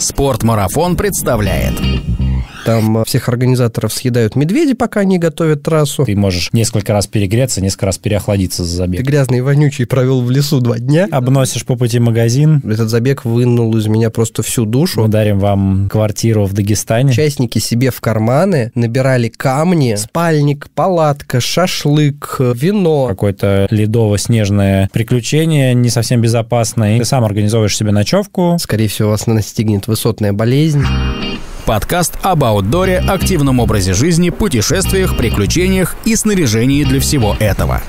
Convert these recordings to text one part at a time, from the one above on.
Спортмарафон представляет там э, всех организаторов съедают медведи, пока они готовят трассу. Ты можешь несколько раз перегреться, несколько раз переохладиться за забег. Ты грязный и вонючий провел в лесу два дня. Обносишь по пути магазин. Этот забег вынул из меня просто всю душу. Мы дарим вам квартиру в Дагестане. Участники себе в карманы набирали камни, спальник, палатка, шашлык, э, вино. Какое-то ледово-снежное приключение не совсем безопасное. ты сам организовываешь себе ночевку. Скорее всего, вас настигнет высотная болезнь. Подкаст об аутдоре, активном образе жизни, путешествиях, приключениях и снаряжении для всего этого.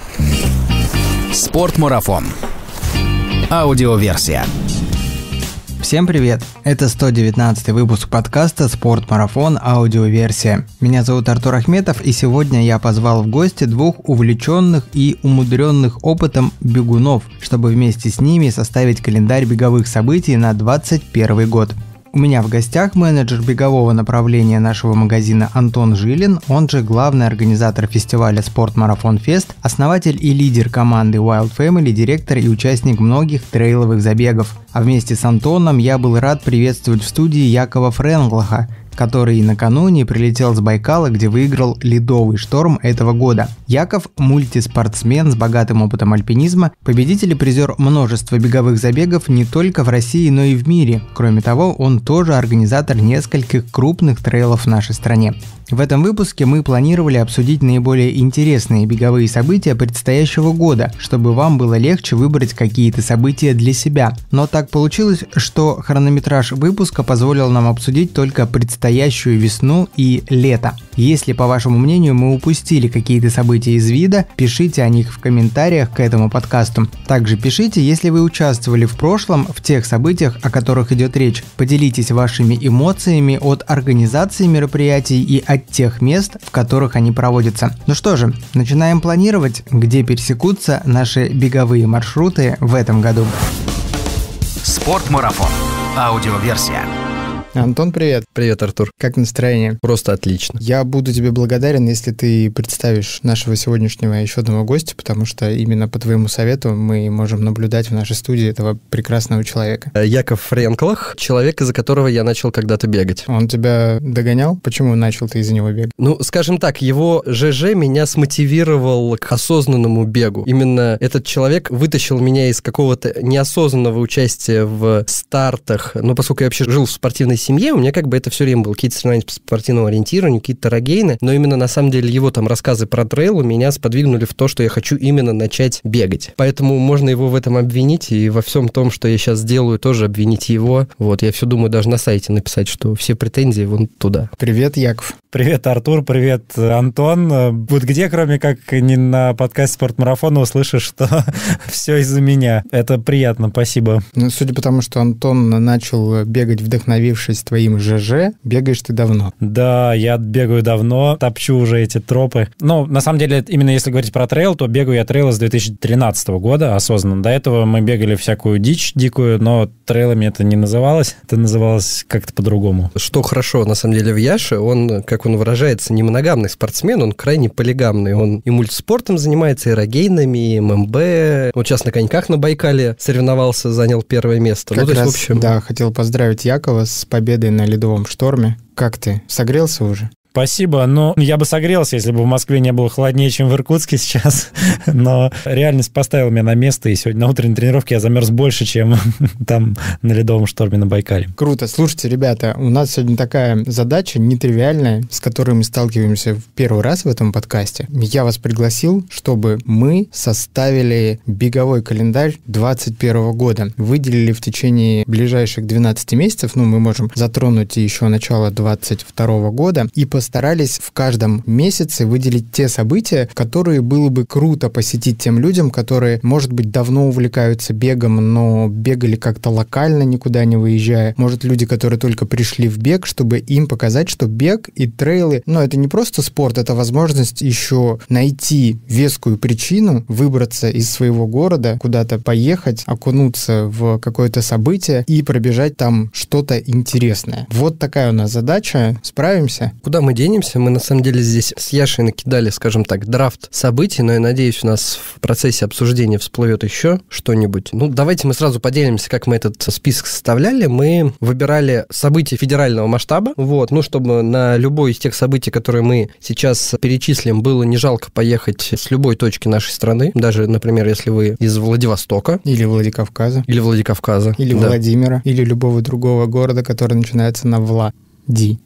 Спортмарафон. Аудиоверсия. Всем привет! Это 119 выпуск подкаста «Спортмарафон. Аудиоверсия». Меня зовут Артур Ахметов, и сегодня я позвал в гости двух увлеченных и умудренных опытом бегунов, чтобы вместе с ними составить календарь беговых событий на 2021 год. У меня в гостях менеджер бегового направления нашего магазина Антон Жилин, он же главный организатор фестиваля «Спорт Марафон Фест», основатель и лидер команды Wild Family, директор и участник многих трейловых забегов. А вместе с Антоном я был рад приветствовать в студии Якова Френглаха, который накануне прилетел с Байкала, где выиграл ледовый шторм этого года. Яков – мультиспортсмен с богатым опытом альпинизма, победитель и призер множества беговых забегов не только в России, но и в мире. Кроме того, он тоже организатор нескольких крупных трейлов в нашей стране. В этом выпуске мы планировали обсудить наиболее интересные беговые события предстоящего года, чтобы вам было легче выбрать какие-то события для себя. Но так получилось, что хронометраж выпуска позволил нам обсудить только представление предстоящую весну и лето. Если, по вашему мнению, мы упустили какие-то события из вида, пишите о них в комментариях к этому подкасту. Также пишите, если вы участвовали в прошлом в тех событиях, о которых идет речь. Поделитесь вашими эмоциями от организации мероприятий и от тех мест, в которых они проводятся. Ну что же, начинаем планировать, где пересекутся наши беговые маршруты в этом году. Спорт-марафон. Аудиоверсия. Антон, привет. Привет, Артур. Как настроение? Просто отлично. Я буду тебе благодарен, если ты представишь нашего сегодняшнего еще одного гостя, потому что именно по твоему совету мы можем наблюдать в нашей студии этого прекрасного человека. Э, Яков Френклах, человек, из-за которого я начал когда-то бегать. Он тебя догонял? Почему начал ты из-за него бегать? Ну, скажем так, его ЖЖ меня смотивировал к осознанному бегу. Именно этот человек вытащил меня из какого-то неосознанного участия в стартах. Ну, поскольку я вообще жил в спортивной семье, у меня как бы это все время было какие-то соревнования по спортивному ориентированию, какие-то тарагейны, но именно на самом деле его там рассказы про трейл меня сподвигнули в то, что я хочу именно начать бегать. Поэтому можно его в этом обвинить, и во всем том, что я сейчас делаю, тоже обвинить его. Вот, я все думаю даже на сайте написать, что все претензии вон туда. Привет, Яков. Привет, Артур, привет, Антон. Вот где, кроме как не на подкасте «Спортмарафона» услышишь, что все из-за меня. Это приятно, спасибо. Ну, судя по тому, что Антон начал бегать, вдохновившись твоим ЖЖ, бегаешь ты давно. Да, я бегаю давно, топчу уже эти тропы. Ну, на самом деле, именно если говорить про трейл, то бегаю я трейл с 2013 года осознанно. До этого мы бегали всякую дичь дикую, но трейлами это не называлось. Это называлось как-то по-другому. Что хорошо, на самом деле, в Яше, он, как он выражается, не моногамный спортсмен, он крайне полигамный. Он и мультиспортом занимается, и рогейнами, и ММБ. Вот сейчас на коньках на Байкале соревновался, занял первое место. Ну, как ну, то раз, есть, в общем... да, хотел поздравить Якова с победой на ледовом шторме. Как ты, согрелся уже? Спасибо, но ну, я бы согрелся, если бы в Москве не было холоднее, чем в Иркутске сейчас, но реальность поставила меня на место, и сегодня на утренней тренировке я замерз больше, чем там на ледовом шторме на Байкале. Круто. Слушайте, ребята, у нас сегодня такая задача нетривиальная, с которой мы сталкиваемся в первый раз в этом подкасте. Я вас пригласил, чтобы мы составили беговой календарь 2021 года. Выделили в течение ближайших 12 месяцев, ну, мы можем затронуть еще начало 2022 года, и по старались в каждом месяце выделить те события, которые было бы круто посетить тем людям, которые, может быть, давно увлекаются бегом, но бегали как-то локально, никуда не выезжая. Может, люди, которые только пришли в бег, чтобы им показать, что бег и трейлы, но ну, это не просто спорт, это возможность еще найти вескую причину, выбраться из своего города, куда-то поехать, окунуться в какое-то событие и пробежать там что-то интересное. Вот такая у нас задача. Справимся? Куда мы денемся. Мы, на самом деле, здесь с Яшей накидали, скажем так, драфт событий, но я надеюсь, у нас в процессе обсуждения всплывет еще что-нибудь. Ну, давайте мы сразу поделимся, как мы этот список составляли. Мы выбирали события федерального масштаба, вот, ну, чтобы на любой из тех событий, которые мы сейчас перечислим, было не жалко поехать с любой точки нашей страны, даже, например, если вы из Владивостока. Или Владикавказа. Или Владикавказа. Или да. Владимира. Или любого другого города, который начинается на Вла. Ди.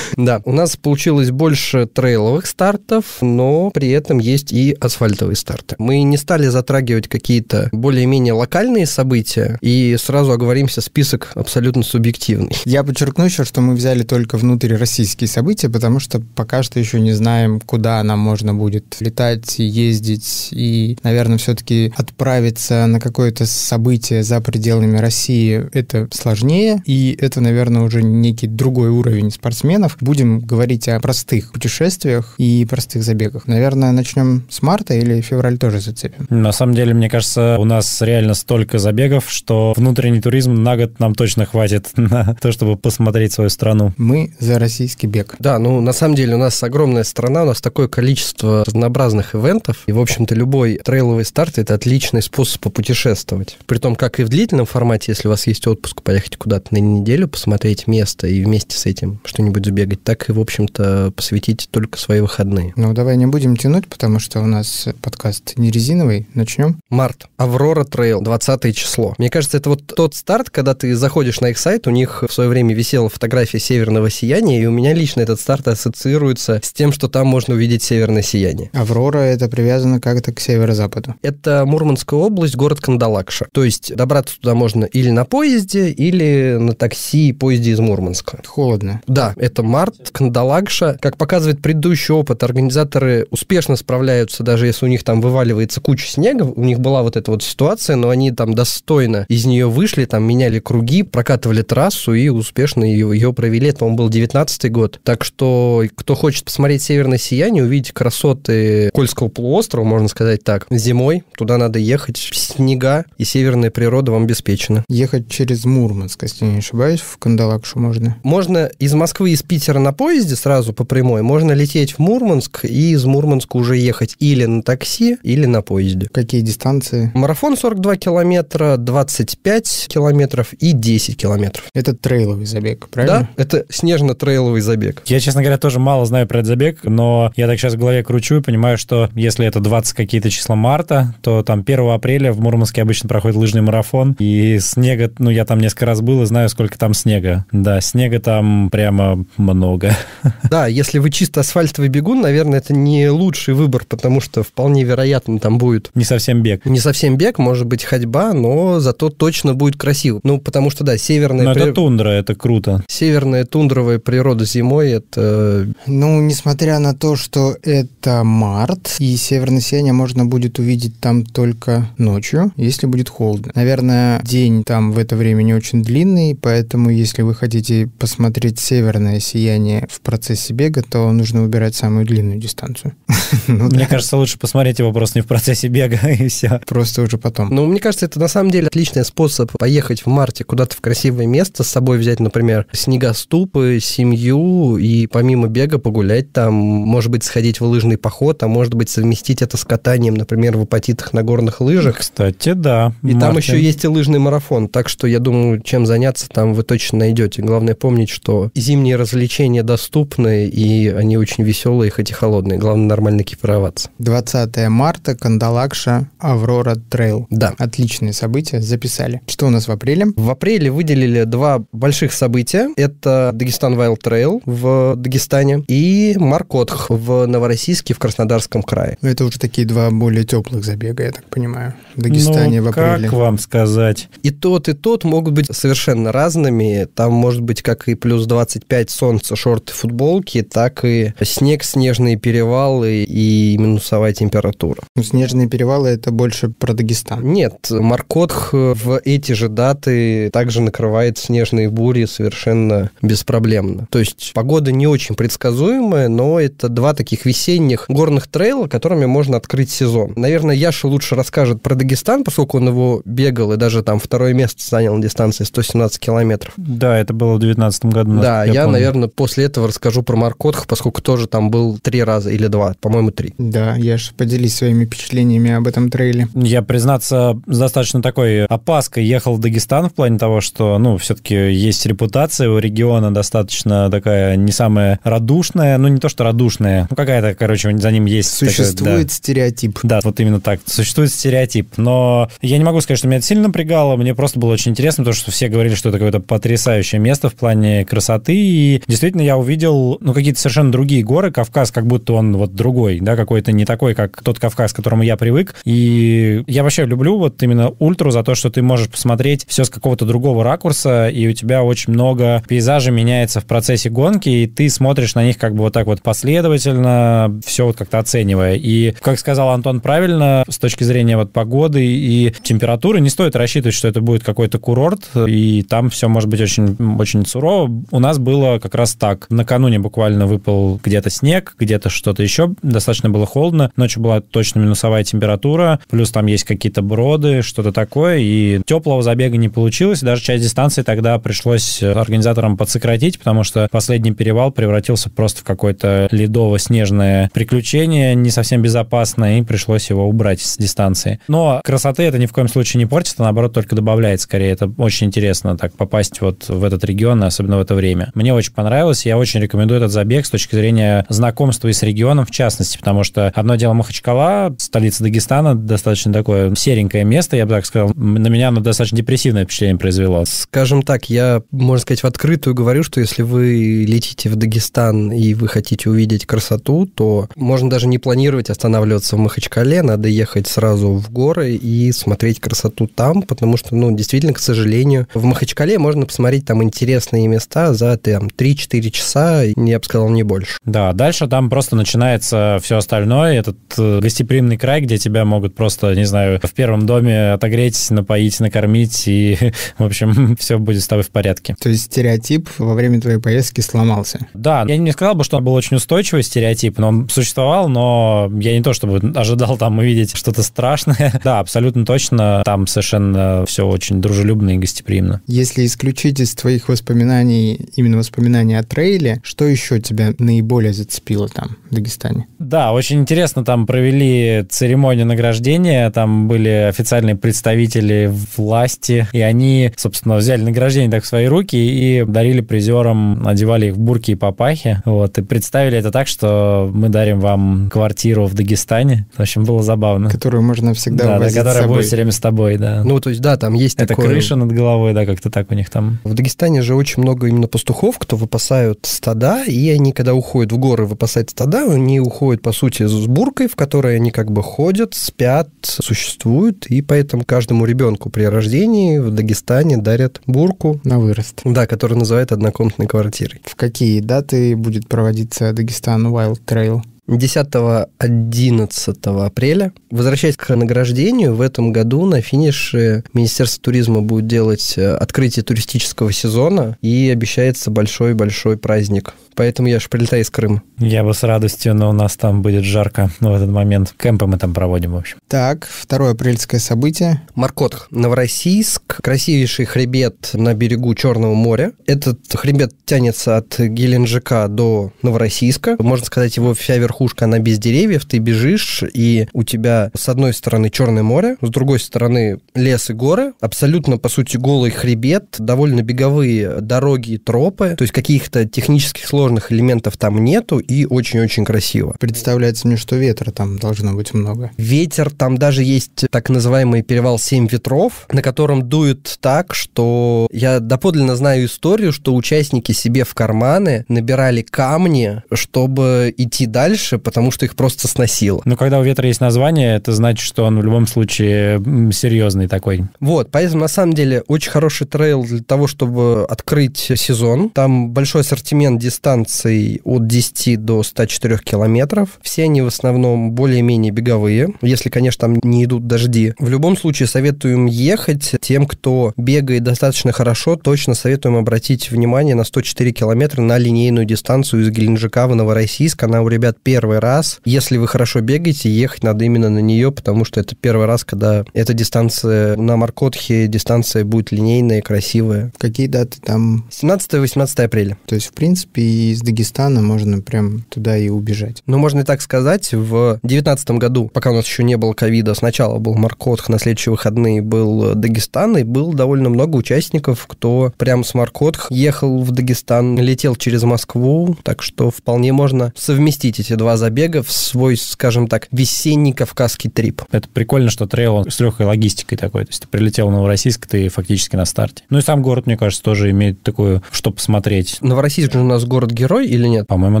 Да, у нас получилось больше трейловых стартов, но при этом есть и асфальтовые старты. Мы не стали затрагивать какие-то более-менее локальные события, и сразу оговоримся, список абсолютно субъективный. Я подчеркну еще, что мы взяли только внутрь российские события, потому что пока что еще не знаем, куда нам можно будет летать, ездить и, наверное, все-таки отправиться на какое-то событие за пределами России. Это сложнее, и это, наверное, наверное, уже некий другой уровень спортсменов. Будем говорить о простых путешествиях и простых забегах. Наверное, начнем с марта или февраль тоже зацепим? На самом деле, мне кажется, у нас реально столько забегов, что внутренний туризм на год нам точно хватит на то, чтобы посмотреть свою страну. Мы за российский бег. Да, ну, на самом деле, у нас огромная страна, у нас такое количество разнообразных ивентов, и, в общем-то, любой трейловый старт – это отличный способ попутешествовать. При том, как и в длительном формате, если у вас есть отпуск, поехать куда-то на неделю, посмотреть посмотреть место и вместе с этим что-нибудь забегать так и, в общем-то, посвятить только свои выходные. Ну, давай не будем тянуть, потому что у нас подкаст не резиновый. Начнем. Март. Аврора Трейл, 20 число. Мне кажется, это вот тот старт, когда ты заходишь на их сайт, у них в свое время висела фотография северного сияния, и у меня лично этот старт ассоциируется с тем, что там можно увидеть северное сияние. Аврора это привязано как-то к северо-западу. Это Мурманская область, город Кандалакша. То есть добраться туда можно или на поезде, или на такси по поезде из Мурманска. Холодно. Да, это март, Кандалакша Как показывает предыдущий опыт, организаторы успешно справляются, даже если у них там вываливается куча снега. У них была вот эта вот ситуация, но они там достойно из нее вышли, там меняли круги, прокатывали трассу и успешно ее, ее провели. Это, по-моему, был 19 год. Так что, кто хочет посмотреть «Северное сияние», увидеть красоты Кольского полуострова, можно сказать так, зимой, туда надо ехать. Снега и северная природа вам обеспечена. Ехать через Мурманск, если не ошибаюсь, в Канд там до можно? Можно из Москвы, из Питера на поезде сразу по прямой, можно лететь в Мурманск и из Мурманска уже ехать или на такси, или на поезде. Какие дистанции? Марафон 42 километра, 25 километров и 10 километров. Это трейловый забег, правильно? Да, это снежно-трейловый забег. Я, честно говоря, тоже мало знаю про этот забег, но я так сейчас в голове кручу и понимаю, что если это 20 какие-то числа марта, то там 1 апреля в Мурманске обычно проходит лыжный марафон, и снега, ну, я там несколько раз был и знаю, сколько там снега снега. Да, снега там прямо много. Да, если вы чисто асфальтовый бегун, наверное, это не лучший выбор, потому что вполне вероятно там будет... Не совсем бег. Не совсем бег, может быть ходьба, но зато точно будет красиво. Ну, потому что, да, северная... Но при... это тундра, это круто. Северная тундровая природа зимой, это... Э, ну, несмотря на то, что это март, и северное сияние можно будет увидеть там только ночью, если будет холодно. Наверное, день там в это время не очень длинный, поэтому если если вы хотите посмотреть северное сияние в процессе бега, то нужно выбирать самую длинную дистанцию. Ну мне кажется, лучше посмотреть его просто не в процессе бега, и все. Просто уже потом. Ну, мне кажется, это на самом деле отличный способ поехать в марте куда-то в красивое место, с собой взять, например, снегоступы, семью, и помимо бега погулять там, может быть, сходить в лыжный поход, а может быть, совместить это с катанием, например, в апатитах на горных лыжах. Кстати, да. И Мартин. там еще есть и лыжный марафон, так что я думаю, чем заняться там вы точно найдете. Главное помнить, что зимние развлечения доступны, и они очень веселые, хоть и холодные. Главное нормально экипироваться. 20 марта, Кандалакша, Аврора Трейл. Да. Отличные события, записали. Что у нас в апреле? В апреле выделили два больших события. Это Дагестан Вайл Трейл в Дагестане и Маркотх в Новороссийске, в Краснодарском крае. Ну, это уже такие два более теплых забега, я так понимаю, в Дагестане ну, в апреле. как вам сказать? И тот, и тот могут быть совершенно разными. Там может быть как и плюс 25 солнца, шорты, футболки, так и снег, снежные перевалы и минусовая температура. Ну, снежные перевалы это больше про Дагестан. Нет, Маркотх в эти же даты также накрывает снежные бури совершенно беспроблемно. То есть погода не очень предсказуемая, но это два таких весенних горных трейла, которыми можно открыть сезон. Наверное, Яша лучше расскажет про Дагестан, поскольку он его бегал и даже там второе место занял на дистанции 117 километров. Да, это было в 2019 году. Да, я, я наверное, после этого расскажу про Маркотх, поскольку тоже там был три раза или два, по-моему, три. Да, я же поделись своими впечатлениями об этом трейле. Я, признаться, с достаточно такой опаской ехал в Дагестан в плане того, что, ну, все-таки есть репутация у региона достаточно такая не самая радушная, ну, не то, что радушная, ну, какая-то, короче, за ним есть... Существует такая, да. стереотип. Да, вот именно так, существует стереотип, но я не могу сказать, что меня это сильно напрягало, мне просто было очень интересно, потому что все говорили, что это какой-то потряс потрясающее место в плане красоты. И действительно я увидел ну, какие-то совершенно другие горы. Кавказ как будто он вот другой, да, какой-то не такой, как тот Кавказ, к которому я привык. И я вообще люблю вот именно ультру за то, что ты можешь посмотреть все с какого-то другого ракурса, и у тебя очень много пейзажа меняется в процессе гонки, и ты смотришь на них как бы вот так вот последовательно, все вот как-то оценивая. И, как сказал Антон правильно, с точки зрения вот погоды и температуры, не стоит рассчитывать, что это будет какой-то курорт, и там все может быть очень очень, очень сурово. У нас было как раз так. Накануне буквально выпал где-то снег, где-то что-то еще. Достаточно было холодно. Ночью была точно минусовая температура. Плюс там есть какие-то броды, что-то такое. И теплого забега не получилось. Даже часть дистанции тогда пришлось э, организаторам подсократить, потому что последний перевал превратился просто в какое-то ледово-снежное приключение, не совсем безопасное, и пришлось его убрать с дистанции. Но красоты это ни в коем случае не портит, а наоборот только добавляет скорее. Это очень интересно так попасть вот в этот регион, особенно в это время. Мне очень понравилось, я очень рекомендую этот забег с точки зрения знакомства и с регионом в частности, потому что одно дело Махачкала, столица Дагестана, достаточно такое серенькое место, я бы так сказал, на меня оно достаточно депрессивное впечатление произвело. Скажем так, я, можно сказать, в открытую говорю, что если вы летите в Дагестан и вы хотите увидеть красоту, то можно даже не планировать останавливаться в Махачкале, надо ехать сразу в горы и смотреть красоту там, потому что, ну, действительно, к сожалению, в Махачкале можно посмотреть посмотреть там интересные места за там, 3-4 часа, я бы сказал, не больше. Да, дальше там просто начинается все остальное. Этот э, гостеприимный край, где тебя могут просто, не знаю, в первом доме отогреть, напоить, накормить, и, в общем, все будет с тобой в порядке. То есть стереотип во время твоей поездки сломался? Да, я не сказал бы, что он был очень устойчивый стереотип, но он существовал, но я не то чтобы ожидал там увидеть что-то страшное. Да, абсолютно точно, там совершенно все очень дружелюбно и гостеприимно. Если исключить исходить из твоих воспоминаний, именно воспоминаний о трейле, что еще тебя наиболее зацепило там, в Дагестане? Да, очень интересно, там провели церемонию награждения, там были официальные представители власти, и они, собственно, взяли награждение так в свои руки и дарили призерам, одевали их в бурки и папахи, вот, и представили это так, что мы дарим вам квартиру в Дагестане. В общем, было забавно. Которую можно всегда да, да, которая будет все время с тобой, да. Ну, то есть, да, там есть это такое... крыша над головой, да, как-то так у них там. В Дагестане же очень много именно пастухов, кто выпасают стада, и они, когда уходят в горы выпасать стада, они уходят, по сути, с буркой, в которой они как бы ходят, спят, существуют, и поэтому каждому ребенку при рождении в Дагестане дарят бурку. На вырост. Да, которую называют однокомнатной квартирой. В какие даты будет проводиться Дагестан Wild Trail? 10-11 апреля. Возвращаясь к награждению, в этом году на финише Министерство туризма будет делать э, открытие туристического сезона и обещается большой-большой праздник. Поэтому я же прилетаю из Крыма. Я бы с радостью, но у нас там будет жарко в этот момент. Кемпы мы там проводим, в общем. Так, второе апрельское событие. Маркот, Новороссийск, красивейший хребет на берегу Черного моря. Этот хребет тянется от Геленджика до Новороссийска. Можно сказать, его вся верхушка верхушка, она без деревьев, ты бежишь, и у тебя с одной стороны Черное море, с другой стороны лес и горы, абсолютно, по сути, голый хребет, довольно беговые дороги и тропы, то есть каких-то технических сложных элементов там нету, и очень-очень красиво. Представляется мне, что ветра там должно быть много. Ветер, там даже есть так называемый перевал «Семь ветров», на котором дует так, что я доподлинно знаю историю, что участники себе в карманы набирали камни, чтобы идти дальше, дальше, потому что их просто сносило. Но когда у ветра есть название, это значит, что он в любом случае серьезный такой. Вот, поэтому на самом деле очень хороший трейл для того, чтобы открыть сезон. Там большой ассортимент дистанций от 10 до 104 километров. Все они в основном более-менее беговые, если, конечно, там не идут дожди. В любом случае советуем ехать тем, кто бегает достаточно хорошо, точно советуем обратить внимание на 104 километра на линейную дистанцию из Геленджика в Новороссийск. Она у ребят первая первый раз, если вы хорошо бегаете, ехать надо именно на нее, потому что это первый раз, когда эта дистанция на Маркотхе, дистанция будет линейная, и красивая. Какие даты там? 17-18 апреля. То есть, в принципе, из Дагестана можно прям туда и убежать. Ну, можно и так сказать, в 2019 году, пока у нас еще не было ковида, сначала был Маркотх, на следующие выходные был Дагестан, и было довольно много участников, кто прям с Маркотх ехал в Дагестан, летел через Москву, так что вполне можно совместить эти два два забега в свой, скажем так, весенний кавказский трип. Это прикольно, что трейл он с легкой логистикой такой. То есть ты прилетел в Новороссийск, ты фактически на старте. Ну и сам город, мне кажется, тоже имеет такую, что посмотреть. Новороссийск же у нас город-герой или нет? По-моему,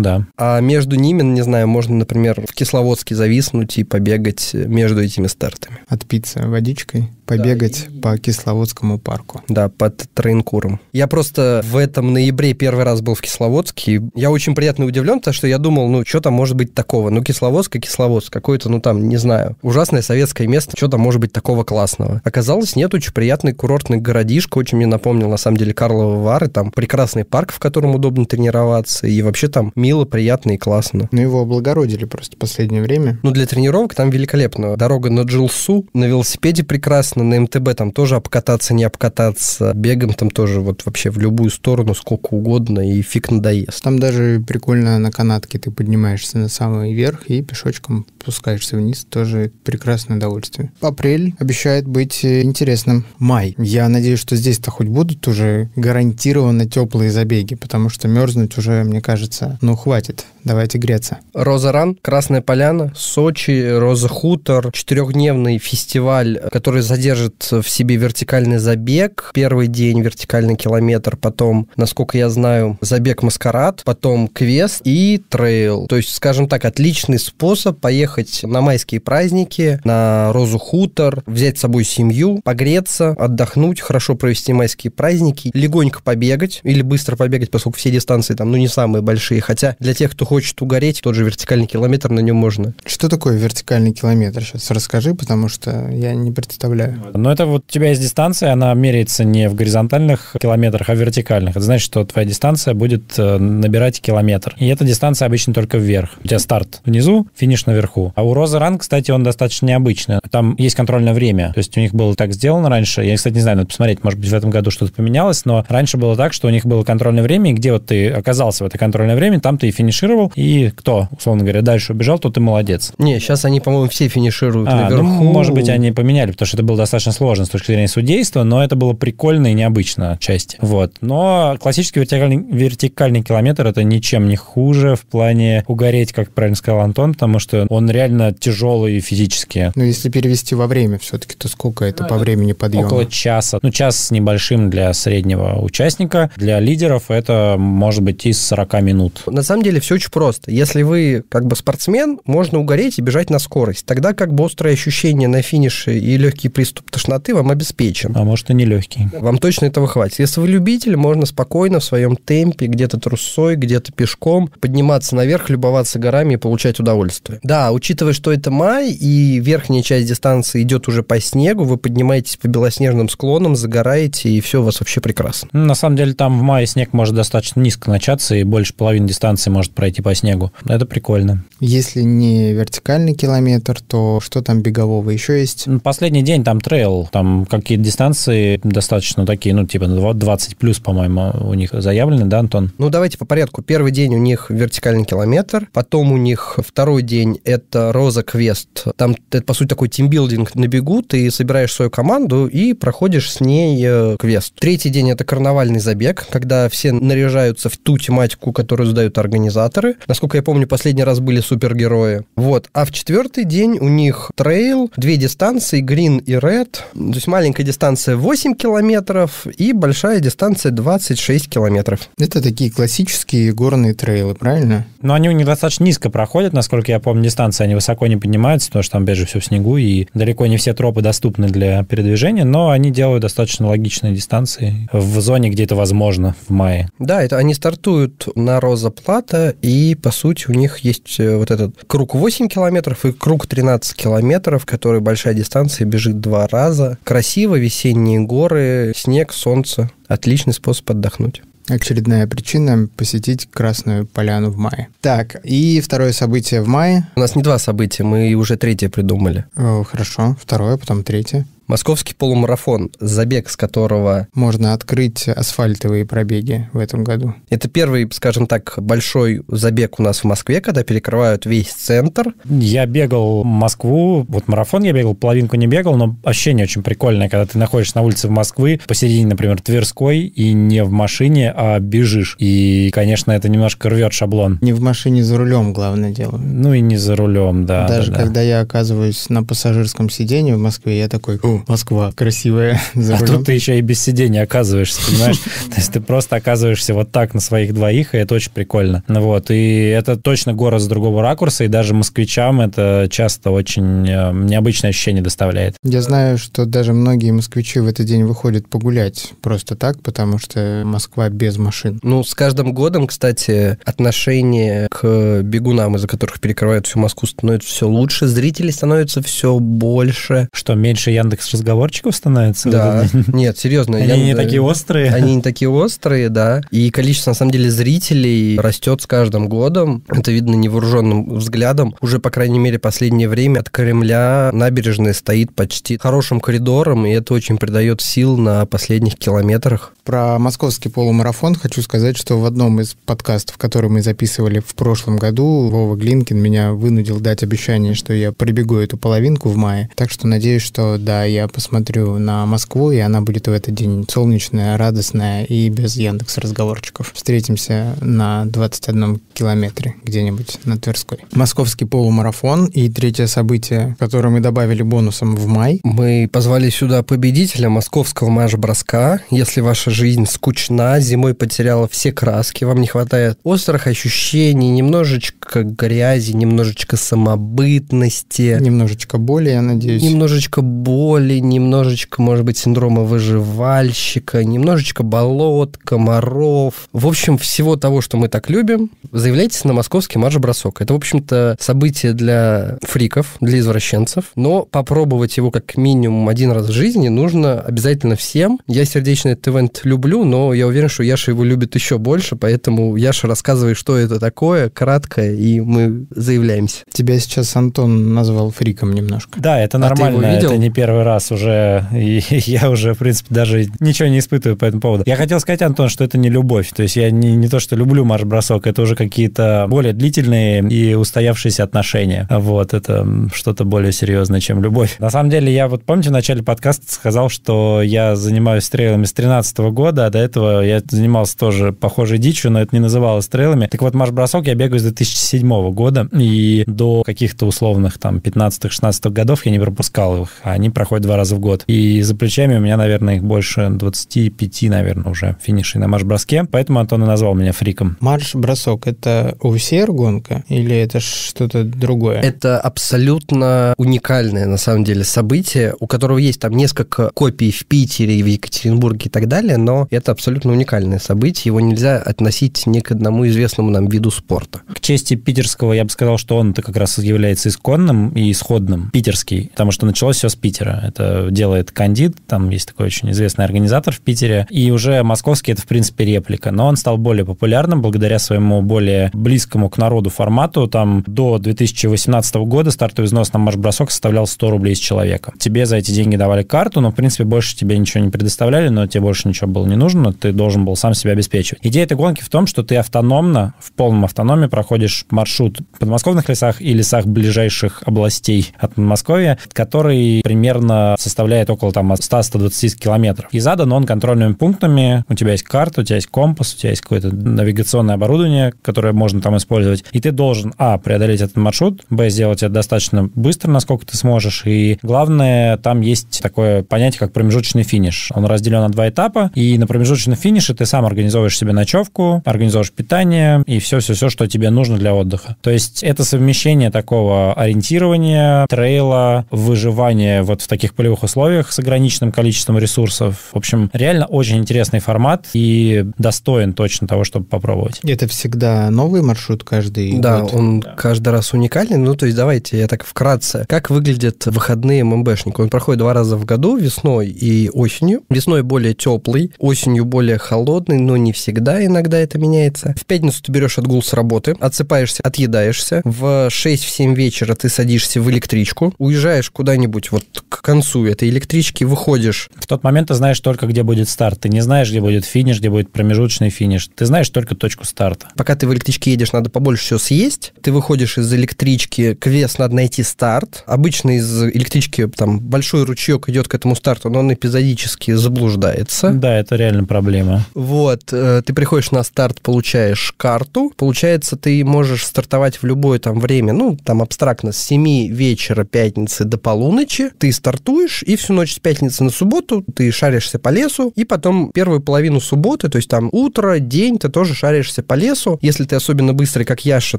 да. А между ними, не знаю, можно, например, в Кисловодске зависнуть и побегать между этими стартами. Отпиться водичкой, побегать да, и... по Кисловодскому парку. Да, под Троинкуром. Я просто в этом ноябре первый раз был в Кисловодске. и Я очень приятно удивлен, потому что я думал, ну, что там может быть такого? Ну, Кисловодск и Кисловодск, какое-то, ну там, не знаю, ужасное советское место, что там может быть такого классного? Оказалось, нет, очень приятный курортный городишко, очень мне напомнил, на самом деле, Карловы Вары, там прекрасный парк, в котором удобно тренироваться, и вообще там мило, приятно и классно. Ну, его облагородили просто в последнее время. Ну, для тренировок там великолепно. Дорога на Джилсу, на велосипеде прекрасно, на МТБ там тоже обкататься, не обкататься, бегом там тоже вот вообще в любую сторону, сколько угодно, и фиг надоест. Там даже прикольно на канатке ты поднимаешься самый верх и пешочком спускаешься вниз. Тоже прекрасное удовольствие. Апрель обещает быть э, интересным. Май. Я надеюсь, что здесь-то хоть будут уже гарантированно теплые забеги, потому что мерзнуть уже, мне кажется, ну хватит. Давайте греться. Роза Ран, Красная Поляна, Сочи, Роза Хутор, четырехдневный фестиваль, который задержит в себе вертикальный забег. Первый день вертикальный километр, потом, насколько я знаю, забег маскарад, потом квест и трейл. То есть скажем так, отличный способ поехать на майские праздники, на Розу Хутор, взять с собой семью, погреться, отдохнуть, хорошо провести майские праздники, легонько побегать или быстро побегать, поскольку все дистанции там, ну, не самые большие. Хотя для тех, кто хочет угореть, тот же вертикальный километр на нем можно. Что такое вертикальный километр? Сейчас расскажи, потому что я не представляю. Но ну, это вот у тебя есть дистанция, она меряется не в горизонтальных километрах, а в вертикальных. Это значит, что твоя дистанция будет э, набирать километр. И эта дистанция обычно только вверх. У тебя старт внизу, финиш наверху. А у Розы Ран, кстати, он достаточно необычный. Там есть контрольное время. То есть у них было так сделано раньше. Я, кстати, не знаю, надо посмотреть, может быть, в этом году что-то поменялось, но раньше было так, что у них было контрольное время, и где вот ты оказался в это контрольное время, там ты и финишировал, и кто, условно говоря, дальше убежал, то ты молодец. Не, сейчас они, по-моему, все финишируют а, ну, наверху. Ну, может быть, они поменяли, потому что это было достаточно сложно с точки зрения судейства, но это было прикольно и необычно часть. Вот. Но классический вертикальный, вертикальный километр это ничем не хуже в плане угореть смотреть, как правильно сказал Антон, потому что он реально тяжелый физически. Ну, если перевести во время все-таки, то сколько это ну, по это времени подъема? Около часа. Ну, час с небольшим для среднего участника. Для лидеров это может быть из 40 минут. На самом деле все очень просто. Если вы как бы спортсмен, можно угореть и бежать на скорость. Тогда как бы острое ощущение на финише и легкий приступ тошноты вам обеспечен. А может и не легкий. Вам точно этого хватит. Если вы любитель, можно спокойно в своем темпе, где-то трусой, где-то пешком, подниматься наверх, любоваться любоваться горами и получать удовольствие. Да, учитывая, что это май, и верхняя часть дистанции идет уже по снегу, вы поднимаетесь по белоснежным склонам, загораете, и все у вас вообще прекрасно. На самом деле там в мае снег может достаточно низко начаться, и больше половины дистанции может пройти по снегу. Это прикольно. Если не вертикальный километр, то что там бегового еще есть? Ну, последний день там трейл, там какие-то дистанции достаточно такие, ну, типа 20 ну, плюс, по-моему, у них заявлены, да, Антон? Ну, давайте по порядку. Первый день у них вертикальный километр, потом Потом у них второй день — это Роза Квест. Там, это, по сути, такой тимбилдинг на бегу. Ты собираешь свою команду и проходишь с ней э, квест. Третий день — это карнавальный забег, когда все наряжаются в ту тематику, которую задают организаторы. Насколько я помню, последний раз были супергерои. Вот. А в четвертый день у них трейл, две дистанции, грин и ред. То есть маленькая дистанция 8 километров и большая дистанция 26 километров. Это такие классические горные трейлы, правильно? Но они у них достаточно достаточно низко проходят, насколько я помню, дистанции они высоко не поднимаются, потому что там опять же все в снегу, и далеко не все тропы доступны для передвижения, но они делают достаточно логичные дистанции в зоне, где это возможно, в мае. Да, это они стартуют на Роза Плата, и, по сути, у них есть э, вот этот круг 8 километров и круг 13 километров, который большая дистанция бежит два раза. Красиво, весенние горы, снег, солнце. Отличный способ отдохнуть. Очередная причина посетить Красную Поляну в мае. Так, и второе событие в мае. У нас не два события, мы уже третье придумали. О, э, хорошо, второе, потом третье. Московский полумарафон, забег с которого... Можно открыть асфальтовые пробеги в этом году. Это первый, скажем так, большой забег у нас в Москве, когда перекрывают весь центр. Я бегал Москву, вот марафон я бегал, половинку не бегал, но ощущение очень прикольное, когда ты находишься на улице в Москвы, посередине, например, Тверской, и не в машине, а бежишь. И, конечно, это немножко рвет шаблон. Не в машине за рулем, главное дело. Ну и не за рулем, да. Даже да, когда да. я оказываюсь на пассажирском сидении в Москве, я такой... О, Москва красивая. а тут ты еще и без сидения оказываешься, понимаешь? То есть ты просто оказываешься вот так на своих двоих, и это очень прикольно. Ну вот, и это точно город с другого ракурса, и даже москвичам это часто очень э, необычное ощущение доставляет. Я знаю, что даже многие москвичи в этот день выходят погулять просто так, потому что Москва без машин. Ну, с каждым годом, кстати, отношение к бегунам, из-за которых перекрывают всю Москву, становится все лучше, зрителей становится все больше. Что, меньше Яндекс с разговорчиков становится? Да, нет, серьезно. Они я, не такие острые? Они не такие острые, да. И количество, на самом деле, зрителей растет с каждым годом. Это видно невооруженным взглядом. Уже, по крайней мере, последнее время от Кремля набережная стоит почти хорошим коридором, и это очень придает сил на последних километрах. Про московский полумарафон хочу сказать, что в одном из подкастов, который мы записывали в прошлом году, Вова Глинкин меня вынудил дать обещание, что я пробегу эту половинку в мае. Так что надеюсь, что да, я я посмотрю на Москву, и она будет в этот день солнечная, радостная и без Яндекс разговорчиков. Встретимся на 21 километре где-нибудь на Тверской. Московский полумарафон и третье событие, которое мы добавили бонусом в май. Мы позвали сюда победителя московского марш-броска. Если ваша жизнь скучна, зимой потеряла все краски, вам не хватает острых ощущений, немножечко грязи, немножечко самобытности. Немножечко боли, я надеюсь. Немножечко боли соли, немножечко, может быть, синдрома выживальщика, немножечко болот, комаров. В общем, всего того, что мы так любим, заявляйтесь на московский марш-бросок. Это, в общем-то, событие для фриков, для извращенцев, но попробовать его как минимум один раз в жизни нужно обязательно всем. Я сердечно этот ивент люблю, но я уверен, что Яша его любит еще больше, поэтому, Яша, рассказывай, что это такое, кратко, и мы заявляемся. Тебя сейчас Антон назвал фриком немножко. Да, это а нормально, а это не первый раз раз уже, и я уже, в принципе, даже ничего не испытываю по этому поводу. Я хотел сказать, Антон, что это не любовь. То есть я не, не то, что люблю марш-бросок, это уже какие-то более длительные и устоявшиеся отношения. Вот, это что-то более серьезное, чем любовь. На самом деле, я вот, помните, в начале подкаста сказал, что я занимаюсь стрелами с 13 года, а до этого я занимался тоже похожей дичью, но это не называлось стрелами. Так вот, марш-бросок я бегаю с 2007 -го года, и до каких-то условных там 15-16 годов я не пропускал их, а они проходят проходит два раза в год. И за плечами у меня, наверное, их больше 25, наверное, уже финишей на марш-броске. Поэтому Антон и назвал меня фриком. Марш-бросок — это УСР гонка или это что-то другое? Это абсолютно уникальное, на самом деле, событие, у которого есть там несколько копий в Питере, в Екатеринбурге и так далее, но это абсолютно уникальное событие. Его нельзя относить ни к одному известному нам виду спорта. К чести питерского я бы сказал, что он-то как раз является исконным и исходным, питерский, потому что началось все с Питера. Это делает Кандид, там есть такой очень известный организатор в Питере. И уже московский это, в принципе, реплика. Но он стал более популярным благодаря своему более близкому к народу формату. Там до 2018 года стартовый взнос на марш-бросок составлял 100 рублей с человека. Тебе за эти деньги давали карту, но, в принципе, больше тебе ничего не предоставляли, но тебе больше ничего было не нужно, ты должен был сам себя обеспечивать. Идея этой гонки в том, что ты автономно, в полном автономе проходишь маршрут в подмосковных лесах и лесах ближайших областей от Москвы, который примерно Э, составляет около там 100-120 километров. И задан он контрольными пунктами. У тебя есть карта, у тебя есть компас, у тебя есть какое-то навигационное оборудование, которое можно там использовать. И ты должен, а, преодолеть этот маршрут, б, сделать это достаточно быстро, насколько ты сможешь. И главное, там есть такое понятие, как промежуточный финиш. Он разделен на два этапа. И на промежуточном финише ты сам организовываешь себе ночевку, организовываешь питание и все-все-все, что тебе нужно для отдыха. То есть это совмещение такого ориентирования, трейла, выживания вот в таких таких полевых условиях с ограниченным количеством ресурсов. В общем, реально очень интересный формат и достоин точно того, чтобы попробовать. Это всегда новый маршрут каждый Да, год. он да. каждый раз уникальный. Ну, то есть давайте я так вкратце. Как выглядят выходные ММБшника? Он проходит два раза в году, весной и осенью. Весной более теплый, осенью более холодный, но не всегда иногда это меняется. В пятницу ты берешь отгул с работы, отсыпаешься, отъедаешься. В 6-7 вечера ты садишься в электричку, уезжаешь куда-нибудь вот к концу этой электрички выходишь. В тот момент ты знаешь только, где будет старт. Ты не знаешь, где будет финиш, где будет промежуточный финиш. Ты знаешь только точку старта. Пока ты в электричке едешь, надо побольше все съесть. Ты выходишь из электрички, квест надо найти старт. Обычно из электрички там большой ручеек идет к этому старту, но он эпизодически заблуждается. Да, это реально проблема. Вот. Э, ты приходишь на старт, получаешь карту. Получается, ты можешь стартовать в любое там время, ну, там абстрактно, с 7 вечера пятницы до полуночи. Ты старт кастуешь, и всю ночь с пятницы на субботу ты шаришься по лесу, и потом первую половину субботы, то есть там утро, день, ты тоже шаришься по лесу. Если ты особенно быстрый, как Яша,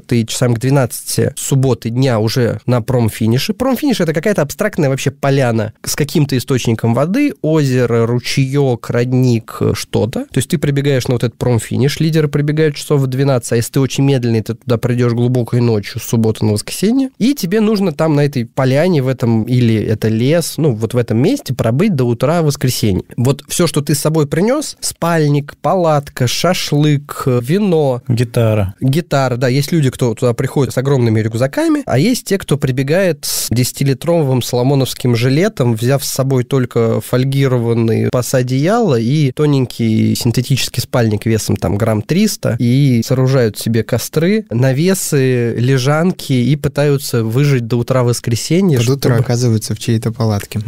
ты часам к 12 субботы дня уже на промфинише. Промфиниш — это какая-то абстрактная вообще поляна с каким-то источником воды, озеро, ручеек, родник, что-то. То есть ты прибегаешь на вот этот промфиниш, лидеры прибегают часов в 12, а если ты очень медленный, ты туда придешь глубокой ночью с на воскресенье, и тебе нужно там на этой поляне в этом или это лес, ну, вот в этом месте пробыть до утра воскресенья. Вот все, что ты с собой принес, спальник, палатка, шашлык, вино. Гитара. Гитара, да. Есть люди, кто туда приходит с огромными рюкзаками, а есть те, кто прибегает с 10-литровым соломоновским жилетом, взяв с собой только фольгированный пас одеяла и тоненький синтетический спальник весом там грамм 300, и сооружают себе костры, навесы, лежанки и пытаются выжить до утра воскресенья. До чтобы... оказываются в чьей-то палатке таки.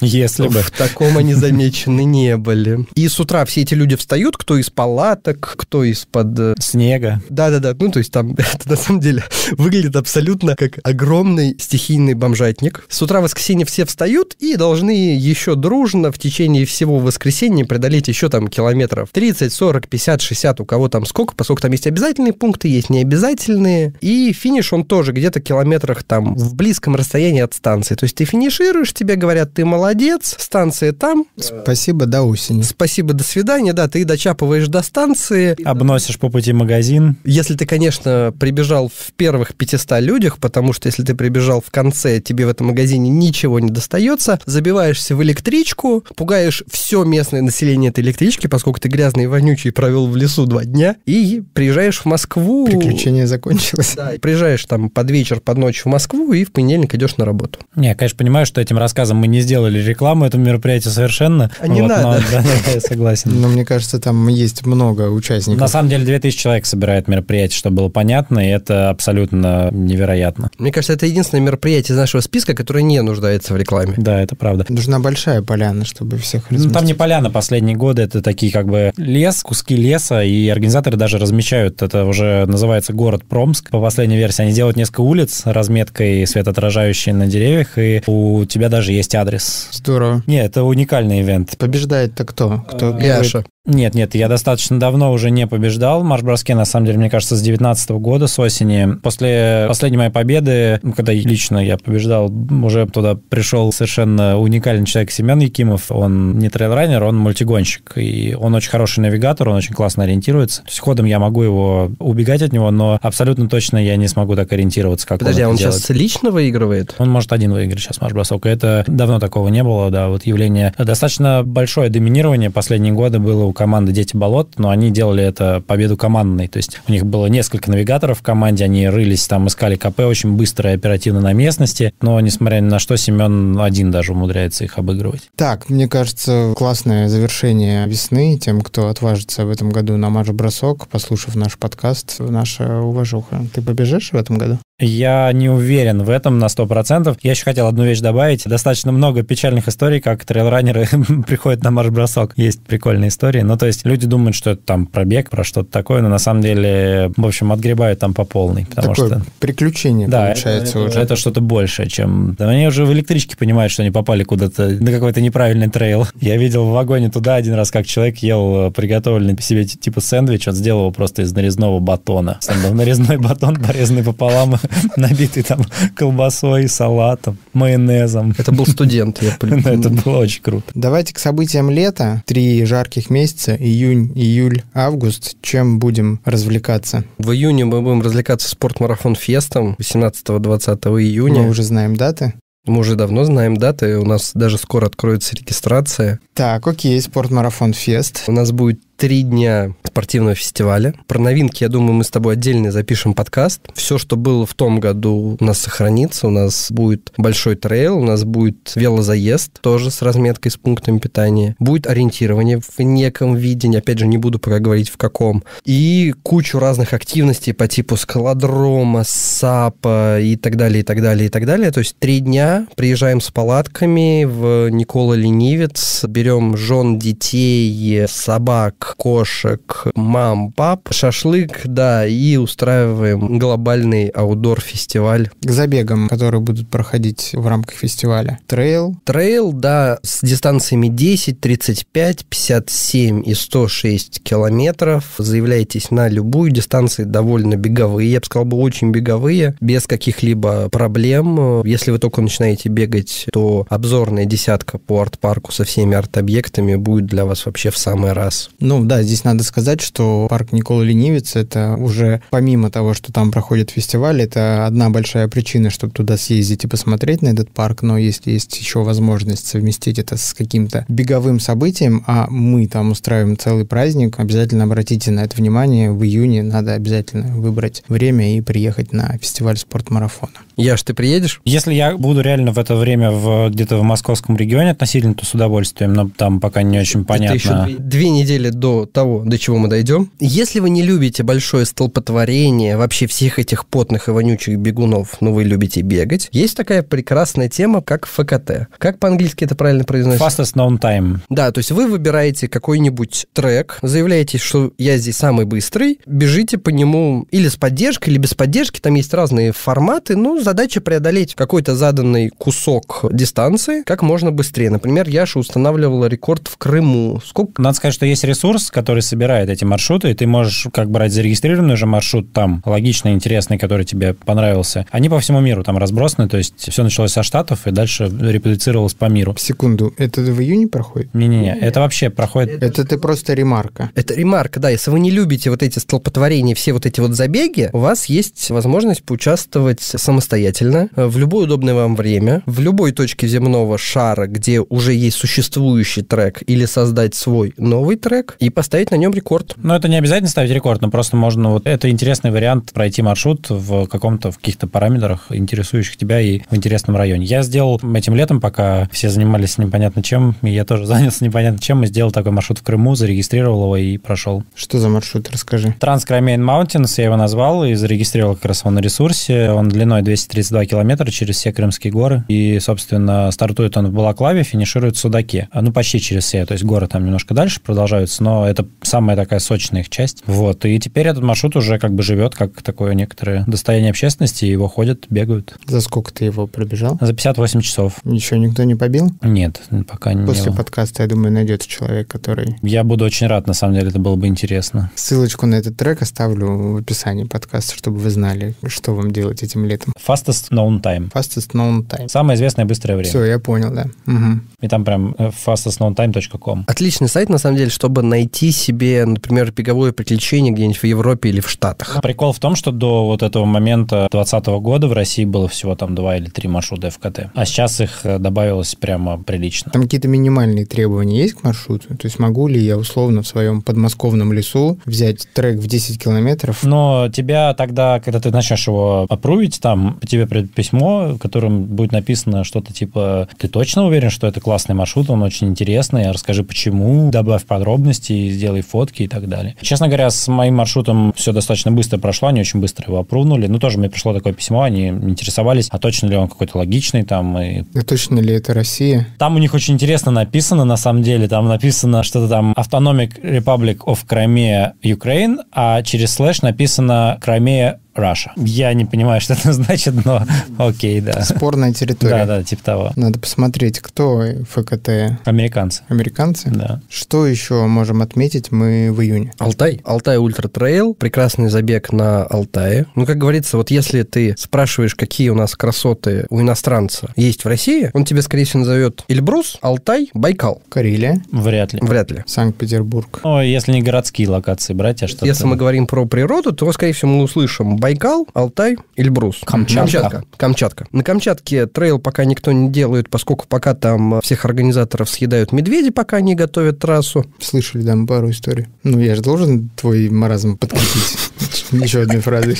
Если бы. В таком они замечены не были. И с утра все эти люди встают, кто из палаток, кто из-под... Э, Снега. Да-да-да, ну то есть там это на самом деле выглядит абсолютно как огромный стихийный бомжатник. С утра в воскресенье все встают и должны еще дружно в течение всего воскресенья преодолеть еще там километров 30, 40, 50, 60, у кого там сколько, поскольку там есть обязательные пункты, есть необязательные. И финиш он тоже где-то километрах там в близком расстоянии от станции. То есть ты финишируешь, тебе говорят, ты молодец, станция там. Спасибо, до осени. Спасибо, до свидания, да, ты дочапываешь до станции. Обносишь по пути магазин. Если ты, конечно, прибежал в первых 500 людях, потому что если ты прибежал в конце, тебе в этом магазине ничего не достается, забиваешься в электричку, пугаешь все местное население этой электрички, поскольку ты грязный и вонючий провел в лесу два дня, и приезжаешь в Москву. Приключение закончилось. Да, приезжаешь там под вечер, под ночь в Москву, и в понедельник идешь на работу. Не, я, конечно, понимаю, что этим рассказом рассказам. Мы не сделали рекламу этому мероприятию совершенно. А не вот, надо. Но, да, да, я согласен. Но мне кажется, там есть много участников. На самом деле 2000 человек собирает мероприятие, чтобы было понятно, и это абсолютно невероятно. Мне кажется, это единственное мероприятие из нашего списка, которое не нуждается в рекламе. Да, это правда. Нужна большая поляна, чтобы всех разместить. Ну, там не поляна последние годы, это такие как бы лес, куски леса, и организаторы даже размещают, это уже называется город Промск. По последней версии они делают несколько улиц разметкой светоотражающей на деревьях, и у тебя даже есть адрес. Здорово. Нет, это уникальный ивент. Побеждает-то кто? Кто? А, Яша. Нет, нет, я достаточно давно уже не побеждал в марш-броске, на самом деле, мне кажется, с 19 года, с осени. После последней моей победы, ну, когда лично я побеждал, уже туда пришел совершенно уникальный человек Семен Якимов. Он не трейлранер, он мультигонщик. И он очень хороший навигатор, он очень классно ориентируется. То есть ходом я могу его убегать от него, но абсолютно точно я не смогу так ориентироваться, как Подожди, он а он делает. сейчас лично выигрывает? Он может один выиграть сейчас марш-бросок. Это уже давно такого не было, да, вот явление. Достаточно большое доминирование последние годы было у команды «Дети болот», но они делали это победу командной, то есть у них было несколько навигаторов в команде, они рылись там, искали КП очень быстро и оперативно на местности, но, несмотря ни на что, Семен один даже умудряется их обыгрывать. Так, мне кажется, классное завершение весны тем, кто отважится в этом году на марш-бросок, послушав наш подкаст, наша уважуха. Ты побежишь в этом году? Я не уверен в этом на 100%. Я еще хотел одну вещь добавить. Достаточно много печальных историй, как трейлранеры приходят на марш-бросок. Есть прикольные истории. Ну, то есть люди думают, что это там пробег, про что-то такое, но на самом деле, в общем, отгребают там по полной. Потому такое что... приключение да, получается это, уже. Это что-то большее, чем... Да, они уже в электричке понимают, что они попали куда-то на какой-то неправильный трейл. Я видел в вагоне туда один раз, как человек ел э, приготовленный себе типа сэндвич, он сделал его просто из нарезного батона. Там нарезной батон, порезанный пополам набитый там колбасой, салатом, майонезом. Это был студент, я понимаю. Это было очень круто. Давайте к событиям лета. Три жарких месяца, июнь, июль, август. Чем будем развлекаться? В июне мы будем развлекаться спортмарафон фестом 18-20 июня. Мы уже знаем даты. Мы уже давно знаем даты, у нас даже скоро откроется регистрация. Так, окей, спортмарафон фест. У нас будет три дня спортивного фестиваля. Про новинки, я думаю, мы с тобой отдельно запишем подкаст. Все, что было в том году, у нас сохранится. У нас будет большой трейл, у нас будет велозаезд тоже с разметкой, с пунктами питания. Будет ориентирование в неком виде. Опять же, не буду проговорить в каком. И кучу разных активностей по типу скалодрома, сапа и так далее, и так далее, и так далее. То есть три дня приезжаем с палатками в Никола Ленивец, берем жен, детей, собак, кошек, мам, пап. Шашлык, да, и устраиваем глобальный аудор-фестиваль. К забегам, которые будут проходить в рамках фестиваля. Трейл? Трейл, да, с дистанциями 10, 35, 57 и 106 километров. Заявляйтесь на любую дистанцию, довольно беговые, я бы сказал бы, очень беговые, без каких-либо проблем. Если вы только начинаете бегать, то обзорная десятка по арт-парку со всеми арт-объектами будет для вас вообще в самый раз. Ну, ну да, здесь надо сказать, что парк Никола Ленивец — это уже помимо того, что там проходит фестиваль, это одна большая причина, чтобы туда съездить и посмотреть на этот парк, но если есть еще возможность совместить это с каким-то беговым событием, а мы там устраиваем целый праздник, обязательно обратите на это внимание, в июне надо обязательно выбрать время и приехать на фестиваль спортмарафона. Яш, ты приедешь? Если я буду реально в это время в, где-то в московском регионе относительно, то с удовольствием, но там пока не очень понятно. Это еще две недели до того, до чего мы дойдем. Если вы не любите большое столпотворение вообще всех этих потных и вонючих бегунов, но вы любите бегать, есть такая прекрасная тема, как ФКТ. Как по-английски это правильно произносится? Fastest known time. Да, то есть вы выбираете какой-нибудь трек, заявляете, что я здесь самый быстрый, бежите по нему или с поддержкой, или без поддержки, там есть разные форматы, ну, задача преодолеть какой-то заданный кусок дистанции как можно быстрее. Например, Яша устанавливала рекорд в Крыму. Сколько? Надо сказать, что есть ресурс, ресурс, который собирает эти маршруты, и ты можешь как брать зарегистрированный уже маршрут там, логичный, интересный, который тебе понравился. Они по всему миру там разбросаны, то есть все началось со Штатов и дальше реплицировалось по миру. Секунду, это в июне проходит? Не-не-не, это вообще проходит... Это, это ты просто ремарка. Это ремарка, да. Если вы не любите вот эти столпотворения, все вот эти вот забеги, у вас есть возможность поучаствовать самостоятельно э, в любое удобное вам время, в любой точке земного шара, где уже есть существующий трек, или создать свой новый трек, и поставить на нем рекорд. Но это не обязательно ставить рекорд, но просто можно вот это интересный вариант пройти маршрут в каком-то, в каких-то параметрах, интересующих тебя и в интересном районе. Я сделал этим летом, пока все занимались непонятно чем, и я тоже занялся непонятно чем, и сделал такой маршрут в Крыму, зарегистрировал его и прошел. Что за маршрут, расскажи. Транскрамейн Маунтинс я его назвал и зарегистрировал как раз его на ресурсе. Он длиной 232 километра через все Крымские горы, и, собственно, стартует он в Балаклаве, финиширует в Судаке. А, ну, почти через все, то есть горы там немножко дальше продолжаются, но это самая такая сочная их часть. Вот, и теперь этот маршрут уже как бы живет как такое некоторое достояние общественности, его ходят, бегают. За сколько ты его пробежал? За 58 часов. Еще никто не побил? Нет, пока После не. После подкаста, я думаю, найдется человек, который... Я буду очень рад, на самом деле, это было бы интересно. Ссылочку на этот трек оставлю в описании подкаста, чтобы вы знали, что вам делать этим летом. Fastest known time. Fastest known time. Самое известное быстрое время. Все, я понял да. Угу. И там прям э, fastestknowntime.com. Отличный сайт, на самом деле, чтобы найти найти себе, например, беговое приключение где-нибудь в Европе или в Штатах. Прикол в том, что до вот этого момента 2020 года в России было всего там два или три маршрута ФКТ, а сейчас их э, добавилось прямо прилично. Там какие-то минимальные требования есть к маршруту? То есть могу ли я условно в своем подмосковном лесу взять трек в 10 километров? Но тебя тогда, когда ты начнешь его опрувить, там тебе придет письмо, в котором будет написано что-то типа «Ты точно уверен, что это классный маршрут, он очень интересный, а расскажи почему, добавь подробности, вывести, сделай фотки и так далее. Честно говоря, с моим маршрутом все достаточно быстро прошло, они очень быстро его опрувнули. Ну, тоже мне пришло такое письмо, они интересовались, а точно ли он какой-то логичный там. И... А точно ли это Россия? Там у них очень интересно написано, на самом деле. Там написано что-то там Autonomic Republic of Crimea Ukraine, а через слэш написано Crimea Раша. Я не понимаю, что это значит, но окей, да. Спорная территория. Да, да, типа того. Надо посмотреть, кто ФКТ. Американцы. Американцы? Да. Что еще можем отметить мы в июне? Алтай. Алтай Ультра Трейл. Прекрасный забег на Алтае. Ну, как говорится, вот если ты спрашиваешь, какие у нас красоты у иностранца есть в России, он тебе, скорее всего, назовет Эльбрус, Алтай, Байкал. Карелия? Вряд ли. Вряд ли. Санкт-Петербург. О, если не городские локации брать, а что Если мы говорим про природу, то, скорее всего, мы услышим Байкал, Алтай, Эльбрус. Камчатка. Камчатка. Камчатка. На Камчатке трейл пока никто не делает, поскольку пока там э, всех организаторов съедают медведи, пока они готовят трассу. Слышали там пару историй. Ну, я же должен твой маразм подкрепить. Еще одной фразой.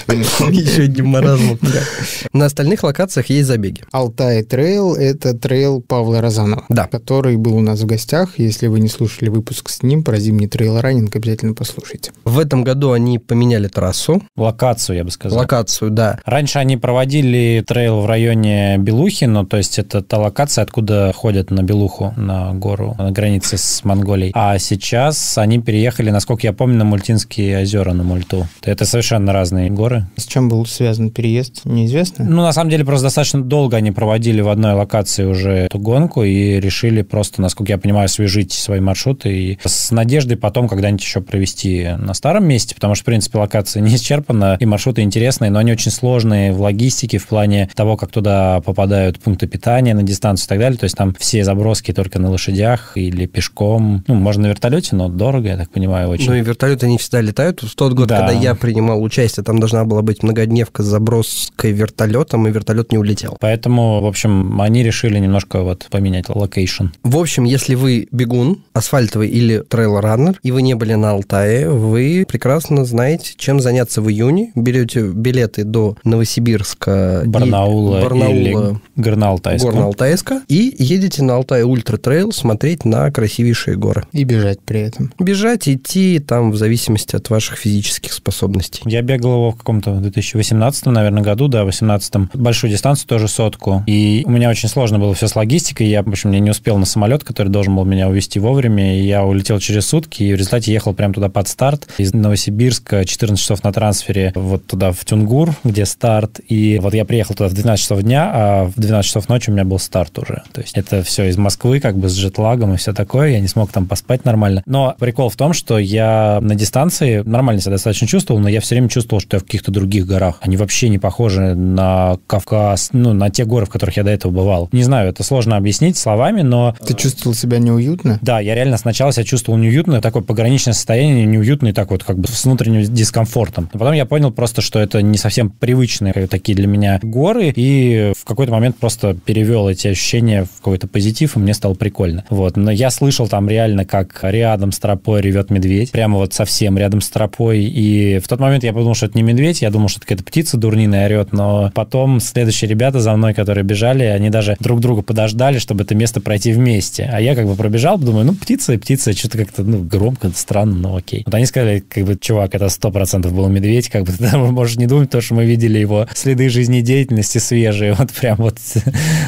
Еще одним маразмом. На остальных локациях есть забеги. Алтай трейл — это трейл Павла Розанова, да. который был у нас в гостях. Если вы не слушали выпуск с ним про зимний трейл раннинг, обязательно послушайте. В этом году они поменяли трассу. Локацию, я бы сказать. Локацию, да. Раньше они проводили трейл в районе Белухи, но ну, то есть это та локация, откуда ходят на Белуху, на гору, на границе с Монголией. А сейчас они переехали, насколько я помню, на Мультинские озера, на Мульту. Это совершенно разные горы. С чем был связан переезд, неизвестно? Ну, на самом деле, просто достаточно долго они проводили в одной локации уже эту гонку и решили просто, насколько я понимаю, свяжить свои маршруты и с надеждой потом когда-нибудь еще провести на старом месте, потому что, в принципе, локация не исчерпана и маршруты интересные, но они очень сложные в логистике, в плане того, как туда попадают пункты питания на дистанцию и так далее. То есть там все заброски только на лошадях или пешком. Ну, можно на вертолете, но дорого, я так понимаю, очень. Ну и вертолеты не всегда летают. В тот год, да. когда я принимал участие, там должна была быть многодневка с заброской вертолетом, и вертолет не улетел. Поэтому, в общем, они решили немножко вот поменять локейшн. В общем, если вы бегун, асфальтовый или трейл-раннер, и вы не были на Алтае, вы прекрасно знаете, чем заняться в июне. Берете купить билеты до Новосибирска, Барнаула, и, Барнаула или Горно-Алтайска. Горно-Алтайска и едете на Алтай Ультра Трейл смотреть на красивейшие горы. И бежать при этом. Бежать, идти там в зависимости от ваших физических способностей. Я бегал его в каком-то 2018, наверное, году, да, 18 2018. Большую дистанцию, тоже сотку. И у меня очень сложно было все с логистикой. Я, в общем, не успел на самолет, который должен был меня увезти вовремя. И я улетел через сутки и в результате ехал прямо туда под старт. Из Новосибирска 14 часов на трансфере вот туда туда в Тюнгур, где старт, и вот я приехал туда в 12 часов дня, а в 12 часов ночи у меня был старт уже. То есть это все из Москвы, как бы с джетлагом и все такое, я не смог там поспать нормально. Но прикол в том, что я на дистанции нормально себя достаточно чувствовал, но я все время чувствовал, что я в каких-то других горах. Они вообще не похожи на Кавказ, ну, на те горы, в которых я до этого бывал. Не знаю, это сложно объяснить словами, но... Ты чувствовал себя неуютно? Э, да, я реально сначала себя чувствовал неуютно, такое пограничное состояние, неуютное, так вот как бы с внутренним дискомфортом. Но потом я понял просто, что это не совсем привычные такие для меня горы, и в какой-то момент просто перевел эти ощущения в какой-то позитив, и мне стало прикольно. Вот. Но я слышал там реально, как рядом с тропой ревет медведь, прямо вот совсем рядом с тропой, и в тот момент я подумал, что это не медведь, я думал, что это какая-то птица дурниная орет, но потом следующие ребята за мной, которые бежали, они даже друг друга подождали, чтобы это место пройти вместе. А я как бы пробежал, думаю, ну, птица и птица, что-то как-то, ну, громко, странно, но окей. Вот они сказали, как бы, чувак, это сто процентов был медведь, как бы можешь не думать, потому что мы видели его следы жизнедеятельности свежие, вот прям вот.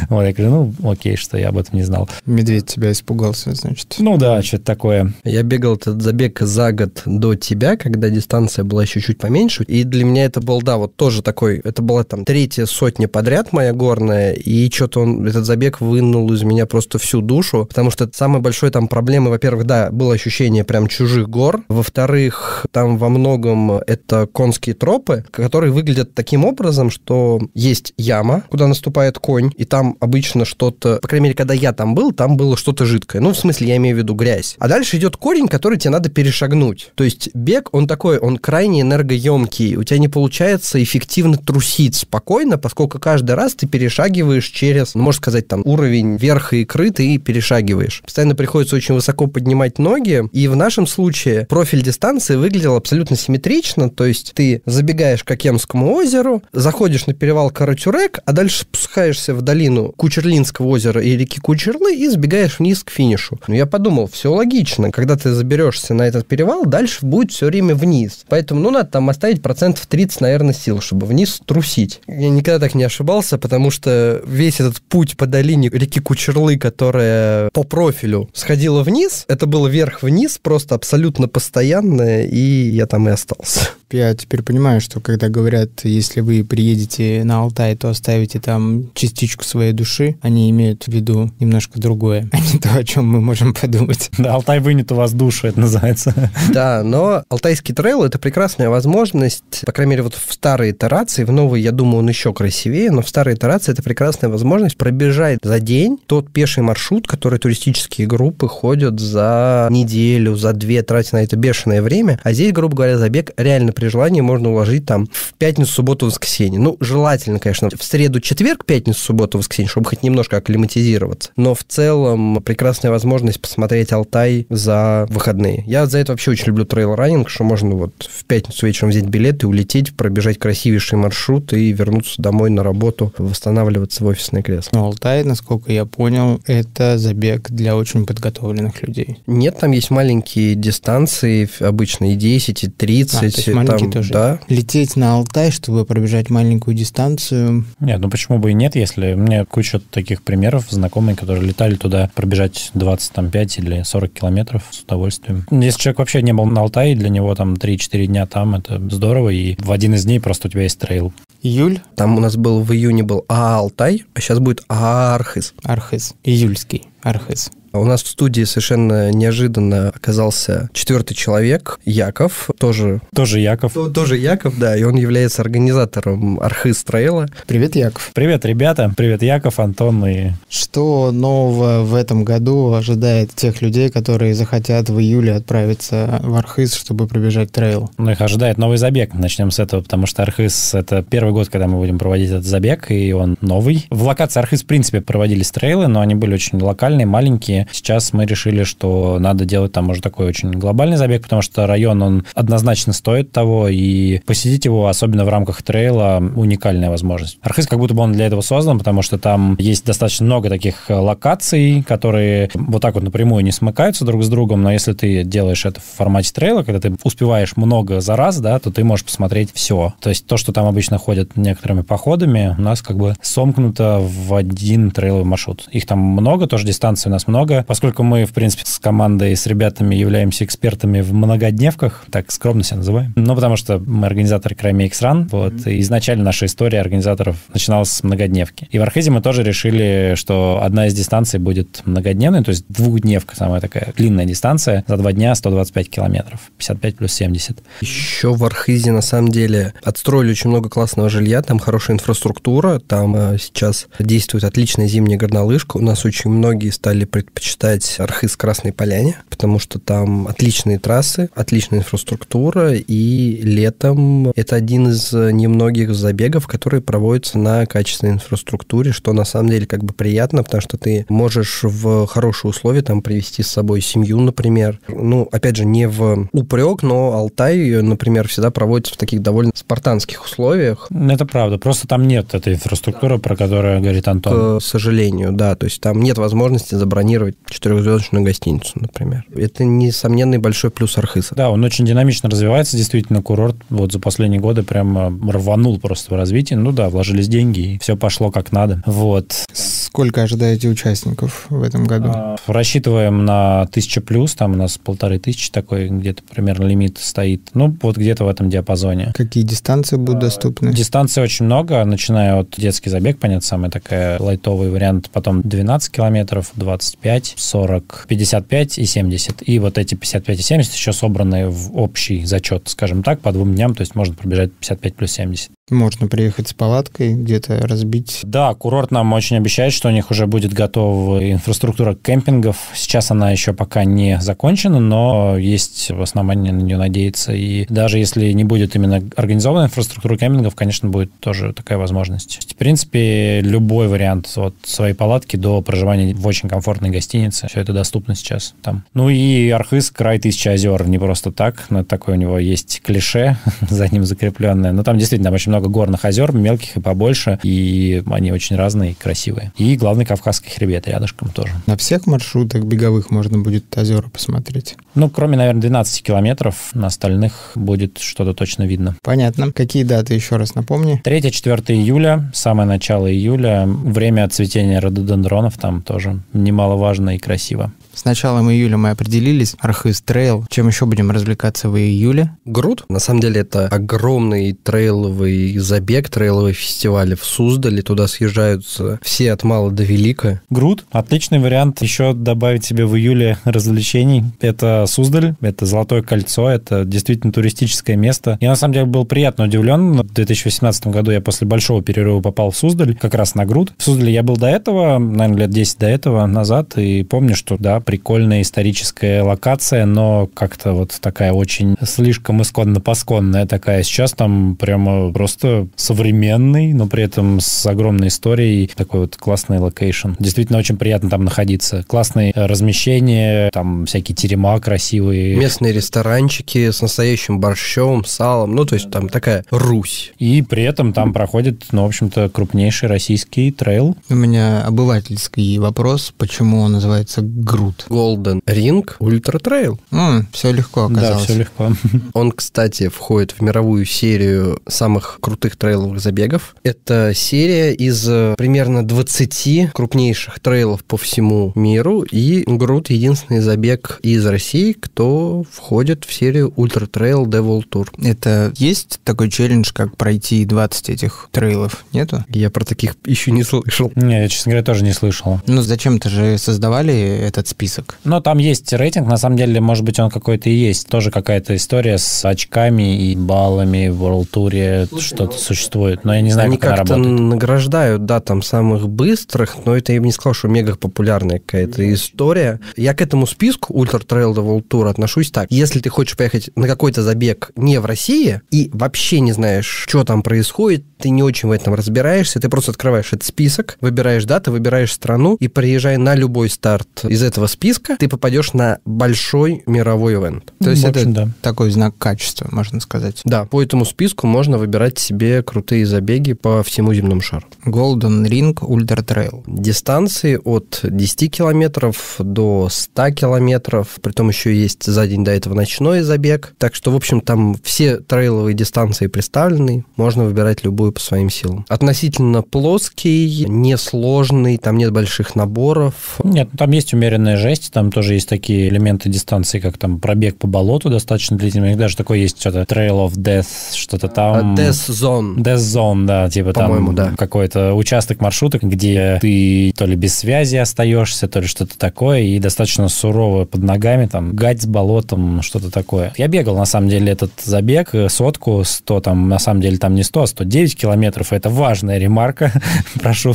Вот я говорю, ну окей, что я об этом не знал. Медведь тебя испугался, значит. Ну да, что-то такое. Я бегал этот забег за год до тебя, когда дистанция была еще чуть поменьше, и для меня это был, да, вот тоже такой, это была там третья сотня подряд моя горная, и что-то он, этот забег вынул из меня просто всю душу, потому что самой большой там проблемой, во-первых, да, было ощущение прям чужих гор, во-вторых, там во многом это конские тропы, заборы, которые выглядят таким образом, что есть яма, куда наступает конь, и там обычно что-то, по крайней мере, когда я там был, там было что-то жидкое. Ну, в смысле, я имею в виду грязь. А дальше идет корень, который тебе надо перешагнуть. То есть бег, он такой, он крайне энергоемкий. У тебя не получается эффективно трусить спокойно, поскольку каждый раз ты перешагиваешь через, ну, можно сказать, там, уровень верха икры, и перешагиваешь. Постоянно приходится очень высоко поднимать ноги, и в нашем случае профиль дистанции выглядел абсолютно симметрично, то есть ты забегаешь гуляешь к Акемскому озеру, заходишь на перевал Каратюрек, а дальше спускаешься в долину Кучерлинского озера и реки Кучерлы и сбегаешь вниз к финишу. Но ну, я подумал, все логично. Когда ты заберешься на этот перевал, дальше будет все время вниз. Поэтому, ну, надо там оставить процентов 30, наверное, сил, чтобы вниз трусить. Я никогда так не ошибался, потому что весь этот путь по долине реки Кучерлы, которая по профилю сходила вниз, это было вверх-вниз, просто абсолютно постоянное, и я там и остался я теперь понимаю, что когда говорят, если вы приедете на Алтай, то оставите там частичку своей души, они имеют в виду немножко другое, а не то, о чем мы можем подумать. Да, Алтай вынет у вас душу, это называется. Да, но Алтайский трейл — это прекрасная возможность, по крайней мере, вот в старой итерации, в новой, я думаю, он еще красивее, но в старой итерации это прекрасная возможность пробежать за день тот пеший маршрут, который туристические группы ходят за неделю, за две, тратя на это бешеное время, а здесь, грубо говоря, забег реально при желании можно уложить там в пятницу, субботу, воскресенье. Ну, желательно, конечно, в среду, четверг, пятницу, субботу, воскресенье, чтобы хоть немножко акклиматизироваться. Но в целом прекрасная возможность посмотреть Алтай за выходные. Я за это вообще очень люблю трейл-раннинг, что можно вот в пятницу вечером взять билет и улететь, пробежать красивейший маршрут и вернуться домой на работу, восстанавливаться в офисное кресло. Но Алтай, насколько я понял, это забег для очень подготовленных людей. Нет, там есть маленькие дистанции, обычно и 10, и 30. А, маленький там, тоже. Да? Лететь на Алтай, чтобы пробежать маленькую дистанцию. Нет, ну почему бы и нет, если у меня куча таких примеров знакомые, которые летали туда пробежать 25 или 40 километров с удовольствием. Если человек вообще не был на Алтае, для него там 3-4 дня там, это здорово, и в один из дней просто у тебя есть трейл. Июль. Там у нас был в июне был Алтай, а сейчас будет Архыз. Архыз. Июльский. Архыз. У нас в студии совершенно неожиданно оказался четвертый человек, Яков, тоже... Тоже Яков. То, тоже Яков, да, и он является организатором Архы Стрейла. Привет, Яков. Привет, ребята. Привет, Яков, Антон и... Что нового в этом году ожидает тех людей, которые захотят в июле отправиться в Архыз, чтобы пробежать трейл? Ну, их ожидает новый забег. Начнем с этого, потому что Архыз — это первый год, когда мы будем проводить этот забег, и он новый. В локации Архыз, в принципе, проводились трейлы, но они были очень локальные, маленькие. Сейчас мы решили, что надо делать там уже такой очень глобальный забег, потому что район, он однозначно стоит того, и посетить его, особенно в рамках трейла, уникальная возможность. Архыз как будто бы он для этого создан, потому что там есть достаточно много таких э, локаций, которые вот так вот напрямую не смыкаются друг с другом, но если ты делаешь это в формате трейла, когда ты успеваешь много за раз, да, то ты можешь посмотреть все. То есть то, что там обычно ходят некоторыми походами, у нас как бы сомкнуто в один трейловый маршрут. Их там много, тоже дистанции у нас много, много, поскольку мы, в принципе, с командой, с ребятами являемся экспертами в многодневках, так скромно себя называем. Ну, потому что мы организаторы Крайме X-Run, вот, mm-hmm. изначально наша история организаторов начиналась с многодневки. И в Архизе мы тоже решили, что одна из дистанций будет многодневной, то есть двухдневка, самая такая длинная дистанция, за два дня 125 километров, 55 плюс 70. Еще в Архизе, на самом деле, отстроили очень много классного жилья, там хорошая инфраструктура, там э, сейчас действует отличная зимняя горнолыжка, у нас очень многие стали предпринимать почитать Архыз Красной Поляне, потому что там отличные трассы, отличная инфраструктура, и летом это один из немногих забегов, которые проводятся на качественной инфраструктуре, что на самом деле как бы приятно, потому что ты можешь в хорошие условия там привести с собой семью, например. Ну, опять же, не в упрек, но Алтай, например, всегда проводится в таких довольно спартанских условиях. Это правда, просто там нет этой инфраструктуры, да. про которую говорит Антон. К сожалению, да, то есть там нет возможности забронировать проектировать четырехзвездочную гостиницу, например. Это несомненный большой плюс Архиса. Да, он очень динамично развивается, действительно, курорт вот за последние годы прям э, рванул просто в развитии. Ну да, вложились деньги, и все пошло как надо. Вот. Сколько ожидаете участников в этом году? А, рассчитываем на тысячу плюс, там у нас полторы тысячи такой где-то примерно лимит стоит. Ну, вот где-то в этом диапазоне. Какие дистанции будут а, доступны? Дистанции очень много, начиная от детский забег, понятно, самая такая лайтовый вариант, потом 12 километров, 25 55, 40, 55 и 70. И вот эти 55 и 70 еще собраны в общий зачет, скажем так, по двум дням, то есть можно пробежать 55 плюс 70. Можно приехать с палаткой, где-то разбить. Да, курорт нам очень обещает, что у них уже будет готова инфраструктура кемпингов. Сейчас она еще пока не закончена, но есть в основания на нее надеяться. И даже если не будет именно организована инфраструктура кемпингов, конечно, будет тоже такая возможность. В принципе, любой вариант от своей палатки до проживания в очень комфортной гостинице. Все это доступно сейчас там. Ну и Архыз — край тысячи озер. Не просто так, но ну, такое у него есть клише за ним закрепленное. Но ну, там действительно очень много много горных озер, мелких и побольше, и они очень разные красивые. И главный Кавказский хребет рядышком тоже. На всех маршрутах беговых можно будет озера посмотреть? Ну, кроме, наверное, 12 километров, на остальных будет что-то точно видно. Понятно. Какие даты еще раз напомни? 3-4 июля, самое начало июля, время цветения рододендронов там тоже немаловажно и красиво. С началом июля мы определились. Архыз трейл. Чем еще будем развлекаться в июле? Груд. На самом деле это огромный трейловый забег, трейловый фестиваль в Суздале. Туда съезжаются все от мала до велика. Груд. Отличный вариант еще добавить себе в июле развлечений. Это Суздаль, это Золотое кольцо, это действительно туристическое место. Я на самом деле был приятно удивлен. В 2018 году я после большого перерыва попал в Суздаль, как раз на груд. В Суздале я был до этого, наверное, лет 10 до этого назад, и помню, что да, прикольная историческая локация, но как-то вот такая очень слишком исконно-посконная такая. Сейчас там прямо просто современный, но при этом с огромной историей такой вот классный локейшн. Действительно очень приятно там находиться. Классное э, размещение, там всякие терема красивые. Местные ресторанчики с настоящим борщом, салом, ну то есть там такая Русь. И при этом там проходит, ну в общем-то, крупнейший российский трейл. У меня обывательский вопрос, почему он называется Грут? зовут? Golden Ring Ultra Trail. Mm, все легко оказалось. Да, все легко. Он, кстати, входит в мировую серию самых крутых трейловых забегов. Это серия из э, примерно 20 крупнейших трейлов по всему миру, и Грут — единственный забег из России, кто входит в серию Ultra Trail Devil Tour. Это есть такой челлендж, как пройти 20 этих трейлов, нету? Я про таких еще не слышал. Не, я, честно говоря, тоже не слышал. Ну, зачем-то же создавали этот список список. Но там есть рейтинг, на самом деле, может быть, он какой-то и есть. Тоже какая-то история с очками и баллами в World Tour что-то ну, существует, но я не знаю, Они как, как она работает. награждают, да, там самых быстрых, но это я бы не сказал, что мега популярная какая-то mm-hmm. история. Я к этому списку Ультра Трейл до World Tour отношусь так. Если ты хочешь поехать на какой-то забег не в России и вообще не знаешь, что там происходит, ты не очень в этом разбираешься, ты просто открываешь этот список, выбираешь даты, выбираешь страну и приезжай на любой старт из этого этого списка, ты попадешь на большой мировой ивент. То ну, есть общем, это да. такой знак качества, можно сказать. Да, по этому списку можно выбирать себе крутые забеги по всему земному шару. Golden Ring Ultra Trail. Дистанции от 10 километров до 100 километров, При притом еще есть за день до этого ночной забег. Так что, в общем, там все трейловые дистанции представлены, можно выбирать любую по своим силам. Относительно плоский, несложный, там нет больших наборов. Нет, ну, там есть умеренная полная жесть. Там тоже есть такие элементы дистанции, как там пробег по болоту достаточно длительный. У них даже такой есть что-то Trail of Death, что-то там. А, Death Zone. Death Zone, да, типа там да. какой-то участок маршрута, где ты то ли без связи остаешься, то ли что-то такое, и достаточно сурово под ногами, там, гать с болотом, что-то такое. Я бегал, на самом деле, этот забег, э, сотку, 100, там, на самом деле, там не 100, а 109 километров, это важная ремарка, прошу,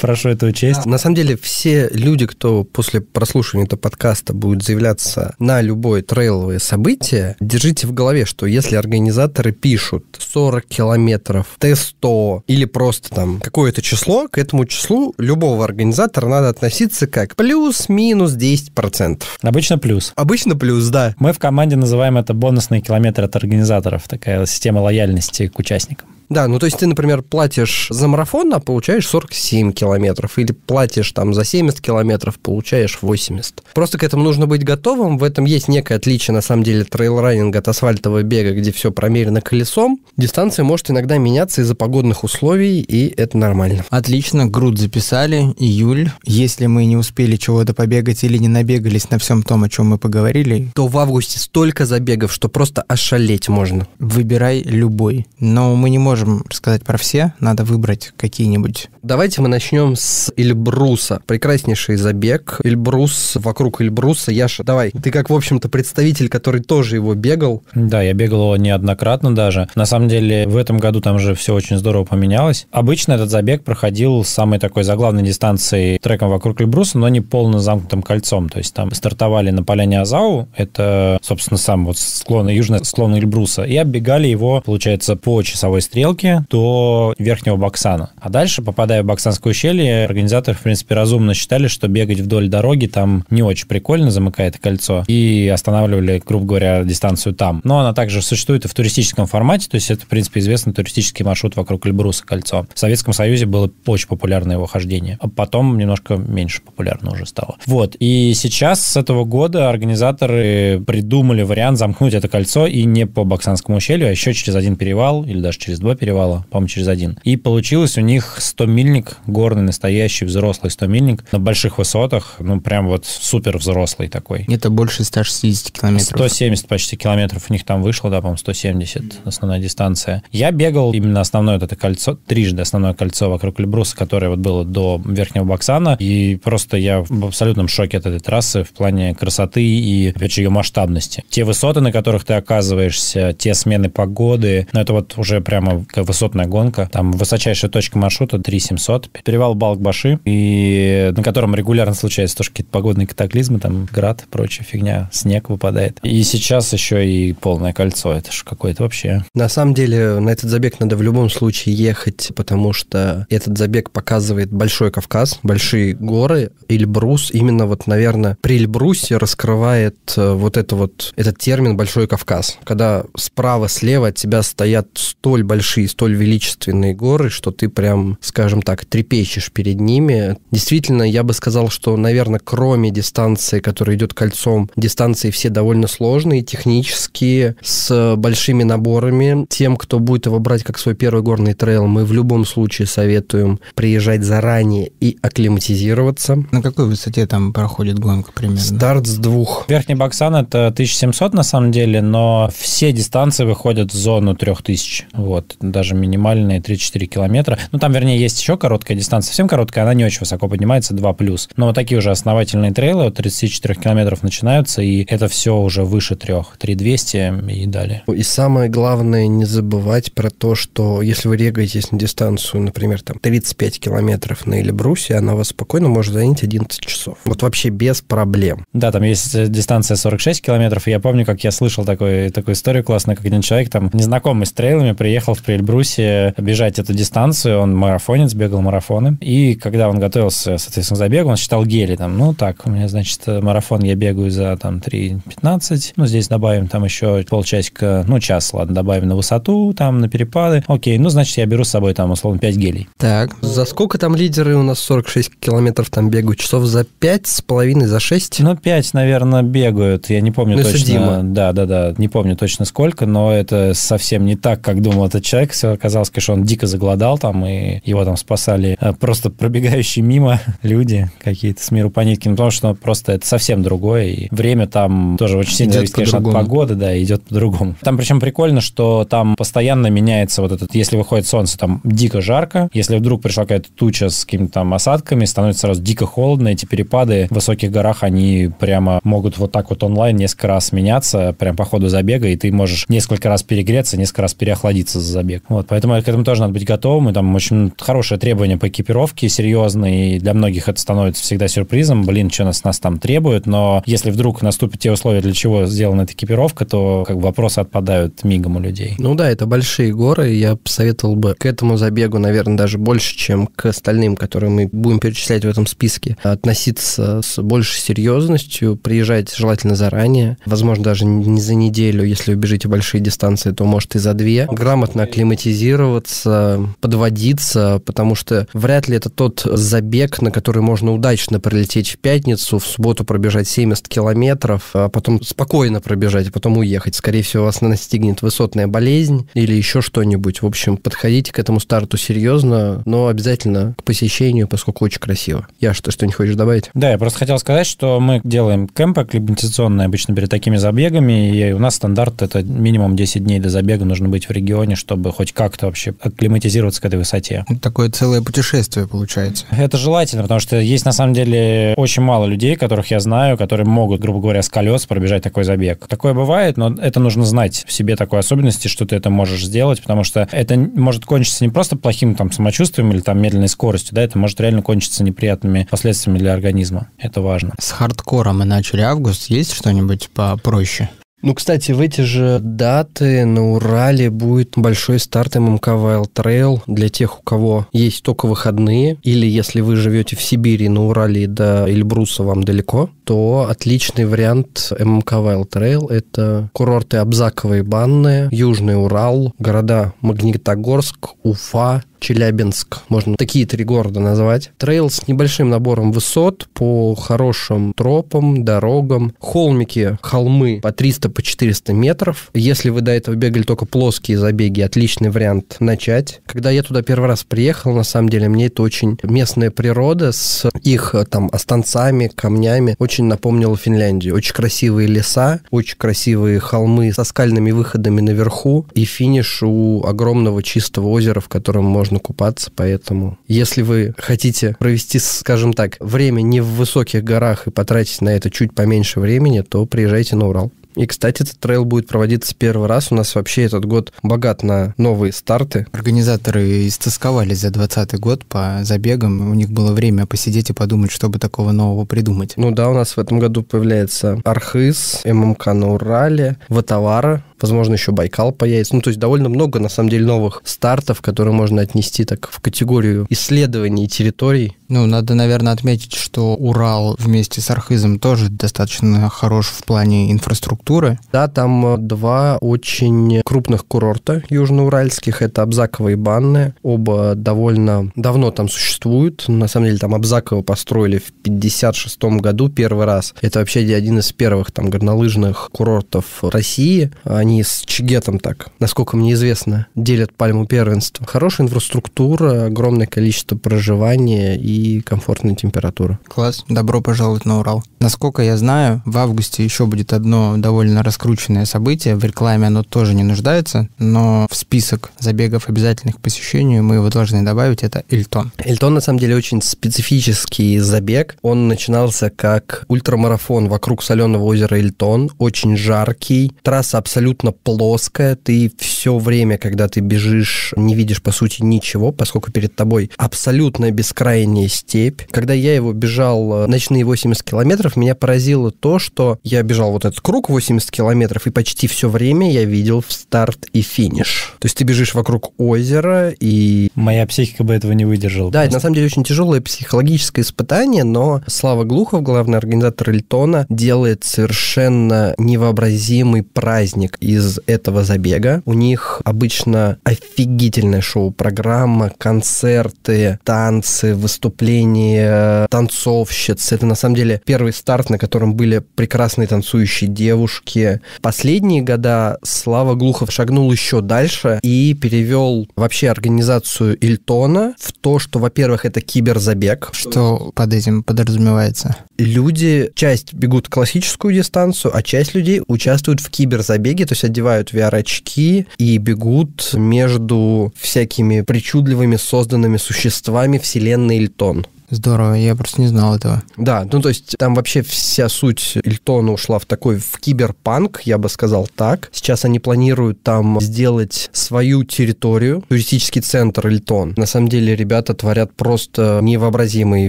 прошу эту честь. На самом деле, все люди, кто после прослушивания прослушивании этого подкаста будет заявляться на любое трейловое событие, держите в голове, что если организаторы пишут 40 километров, Т-100 или просто там какое-то число, к этому числу любого организатора надо относиться как плюс-минус 10%. Обычно плюс. Обычно плюс, да. Мы в команде называем это бонусные километры от организаторов, такая система лояльности к участникам. Да, ну то есть ты, например, платишь за марафон, а получаешь 47 километров, или платишь там за 70 километров, получаешь 80. Просто к этому нужно быть готовым, в этом есть некое отличие, на самом деле, трейл-раннинга от асфальтового бега, где все промерено колесом. Дистанция может иногда меняться из-за погодных условий, и это нормально. Отлично, груд записали, июль. Если мы не успели чего-то побегать или не набегались на всем том, о чем мы поговорили, то в августе столько забегов, что просто ошалеть можно. Выбирай любой. Но мы не можем можем рассказать про все, надо выбрать какие-нибудь. Давайте мы начнем с Эльбруса. Прекраснейший забег. Эльбрус, вокруг Эльбруса. Яша, давай, ты как, в общем-то, представитель, который тоже его бегал. Да, я бегал его неоднократно даже. На самом деле, в этом году там же все очень здорово поменялось. Обычно этот забег проходил с самой такой заглавной дистанции треком вокруг Эльбруса, но не полно замкнутым кольцом. То есть там стартовали на поляне Азау, это, собственно, сам вот склон, южный склон Эльбруса, и оббегали его, получается, по часовой стрелке стрелки до верхнего Баксана. А дальше, попадая в Баксанское ущелье, организаторы, в принципе, разумно считали, что бегать вдоль дороги там не очень прикольно, замыкает кольцо, и останавливали, грубо говоря, дистанцию там. Но она также существует и в туристическом формате, то есть это, в принципе, известный туристический маршрут вокруг Эльбруса кольцо. В Советском Союзе было очень популярное его хождение, а потом немножко меньше популярно уже стало. Вот, и сейчас с этого года организаторы придумали вариант замкнуть это кольцо и не по Баксанскому ущелью, а еще через один перевал или даже через два перевала, по-моему, через один. И получилось у них 100-мильник, горный настоящий взрослый 100-мильник на больших высотах, ну, прям вот супер взрослый такой. Это больше 160 километров. 170 почти километров у них там вышло, да, по-моему, 170 основная дистанция. Я бегал именно основное вот это кольцо, трижды основное кольцо вокруг Лебруса которое вот было до Верхнего Боксана и просто я в абсолютном шоке от этой трассы в плане красоты и, опять же, ее масштабности. Те высоты, на которых ты оказываешься, те смены погоды, ну, это вот уже прямо такая высотная гонка. Там высочайшая точка маршрута 3700, перевал Балкбаши, и на котором регулярно случаются тоже какие-то погодные катаклизмы, там град, прочая фигня, снег выпадает. И сейчас еще и полное кольцо, это же какое-то вообще. На самом деле на этот забег надо в любом случае ехать, потому что этот забег показывает Большой Кавказ, большие горы, Эльбрус, именно вот, наверное, при Эльбрусе раскрывает э, вот это вот, этот термин Большой Кавказ, когда справа-слева от тебя стоят столь большие большие, столь величественные горы, что ты прям, скажем так, трепещешь перед ними. Действительно, я бы сказал, что, наверное, кроме дистанции, которая идет кольцом, дистанции все довольно сложные, технические, с большими наборами. Тем, кто будет его брать как свой первый горный трейл, мы в любом случае советуем приезжать заранее и акклиматизироваться. На какой высоте там проходит гонка примерно? Старт с двух. Верхний Баксан это 1700 на самом деле, но все дистанции выходят в зону 3000. Вот даже минимальные 3-4 километра. Ну, там, вернее, есть еще короткая дистанция, совсем короткая, она не очень высоко поднимается, 2+. плюс. Но вот такие уже основательные трейлы от 34 километров начинаются, и это все уже выше 3, 3200 и далее. И самое главное, не забывать про то, что если вы регаетесь на дистанцию, например, там 35 километров на Эльбрусе, она вас спокойно может занять 11 часов. Вот вообще без проблем. Да, там есть э, дистанция 46 километров, и я помню, как я слышал такой, такую историю классную, как один человек там, незнакомый с трейлами, приехал в при Эльбрусе бежать эту дистанцию. Он марафонец, бегал марафоны. И когда он готовился, соответственно, к забегу, он считал гели. Там, ну, так, у меня, значит, марафон я бегаю за там 3.15. Ну, здесь добавим там еще полчасика, ну, час, ладно, добавим на высоту, там, на перепады. Окей, ну, значит, я беру с собой там, условно, 5 гелей. Так, за сколько там лидеры у нас 46 километров там бегают? Часов за 5 с половиной, за 6? Ну, 5, наверное, бегают. Я не помню ну, точно. Дима. Да, да, да. Не помню точно сколько, но это совсем не так, как думал этот человек человек, оказалось, конечно, он дико заголодал там, и его там спасали э, просто пробегающие мимо люди какие-то с миру по нитке, ну, потому что просто это совсем другое, и время там тоже очень сильно идет зависит, конечно, от погоды, да, идет по-другому. Там причем прикольно, что там постоянно меняется вот этот, если выходит солнце, там дико жарко, если вдруг пришла какая-то туча с какими-то там осадками, становится сразу дико холодно, эти перепады в высоких горах, они прямо могут вот так вот онлайн несколько раз меняться, прям по ходу забега, и ты можешь несколько раз перегреться, несколько раз переохладиться за забег объект. Вот, поэтому к этому тоже надо быть готовым. И там очень хорошее требование по экипировке, серьезное и для многих это становится всегда сюрпризом. Блин, что нас, нас там требуют, но если вдруг наступят те условия, для чего сделана эта экипировка, то как бы вопросы отпадают мигом у людей. Ну да, это большие горы, я посоветовал бы к этому забегу, наверное, даже больше, чем к остальным, которые мы будем перечислять в этом списке, относиться с большей серьезностью, приезжать желательно заранее, возможно, даже не за неделю, если вы бежите большие дистанции, то, может, и за две. Грамотно акклиматизироваться, подводиться, потому что вряд ли это тот забег, на который можно удачно прилететь в пятницу, в субботу пробежать 70 километров, а потом спокойно пробежать, а потом уехать. Скорее всего, вас настигнет высотная болезнь или еще что-нибудь. В общем, подходите к этому старту серьезно, но обязательно к посещению, поскольку очень красиво. Я что, что не хочешь добавить? Да, я просто хотел сказать, что мы делаем кемп акклиматизационные обычно перед такими забегами, и у нас стандарт это минимум 10 дней до забега нужно быть в регионе, чтобы чтобы хоть как-то вообще акклиматизироваться к этой высоте. Такое целое путешествие получается. Это желательно, потому что есть на самом деле очень мало людей, которых я знаю, которые могут, грубо говоря, с колес пробежать такой забег. Такое бывает, но это нужно знать в себе такой особенности, что ты это можешь сделать, потому что это может кончиться не просто плохим там самочувствием или там медленной скоростью, да, это может реально кончиться неприятными последствиями для организма. Это важно. С хардкором мы начали август. Есть что-нибудь попроще? Ну, кстати, в эти же даты на Урале будет большой старт ММК Wild Trail для тех, у кого есть только выходные, или если вы живете в Сибири, на Урале до Эльбруса вам далеко, то отличный вариант ММК Wild Trail — это курорты Абзаковые Банные, Южный Урал, города Магнитогорск, Уфа, Челябинск. Можно такие три города назвать. Трейл с небольшим набором высот по хорошим тропам, дорогам. Холмики, холмы по 300-400 по 400 метров. Если вы до этого бегали только плоские забеги, отличный вариант начать. Когда я туда первый раз приехал, на самом деле, мне это очень местная природа с их э, там останцами, камнями очень напомнила Финляндию. Очень красивые леса, очень красивые холмы со скальными выходами наверху и финиш у огромного чистого озера, в котором можно нужно купаться, поэтому если вы хотите провести, скажем так, время не в высоких горах и потратить на это чуть поменьше времени, то приезжайте на Урал. И, кстати, этот трейл будет проводиться первый раз. У нас вообще этот год богат на новые старты. Организаторы истосковались за 2020 год по забегам. У них было время посидеть и подумать, чтобы такого нового придумать. Ну да, у нас в этом году появляется Архыз, ММК на Урале, Ватавара возможно, еще Байкал появится. Ну, то есть довольно много, на самом деле, новых стартов, которые можно отнести так в категорию исследований территорий. Ну, надо, наверное, отметить, что Урал вместе с Архизом тоже достаточно хорош в плане инфраструктуры. Да, там э, два очень крупных курорта южноуральских. Это Абзаково и Банное. Оба довольно давно там существуют. На самом деле, там Абзаково построили в 56 году первый раз. Это вообще один из первых там горнолыжных курортов России. Они они с Чигетом так, насколько мне известно, делят пальму первенства. Хорошая инфраструктура, огромное количество проживания и комфортная температура. Класс, добро пожаловать на Урал. Насколько я знаю, в августе еще будет одно довольно раскрученное событие. В рекламе оно тоже не нуждается, но в список забегов обязательных к посещению мы его должны добавить. Это Эльтон. Эльтон, на самом деле, очень специфический забег. Он начинался как ультрамарафон вокруг соленого озера Эльтон. Очень жаркий. Трасса абсолютно плоская. Ты все время, когда ты бежишь, не видишь, по сути, ничего, поскольку перед тобой абсолютно бескрайняя степь. Когда я его бежал э, ночные 80 километров, километров меня поразило то, что я бежал вот этот круг 80 километров, и почти все время я видел старт и финиш. То есть ты бежишь вокруг озера, и... Моя психика бы этого не выдержала. Да, просто. это на самом деле очень тяжелое психологическое испытание, но Слава Глухов, главный организатор Эльтона, делает совершенно невообразимый праздник из этого забега. У них обычно офигительная шоу-программа, концерты, танцы, выступления танцовщиц. Это на самом деле первый старт, на котором были прекрасные танцующие девушки. Последние года Слава Глухов шагнул еще дальше и перевел вообще организацию Ильтона в то, что, во-первых, это киберзабег. Что под этим подразумевается? Люди, часть бегут классическую дистанцию, а часть людей участвуют в киберзабеге, то есть одевают VR-очки и бегут между всякими причудливыми созданными существами вселенной Ильтон. Здорово, я просто не знал этого. Да, ну то есть там вообще вся суть Эльтона ушла в такой, в киберпанк, я бы сказал так. Сейчас они планируют там сделать свою территорию, туристический центр Эльтон. На самом деле ребята творят просто невообразимые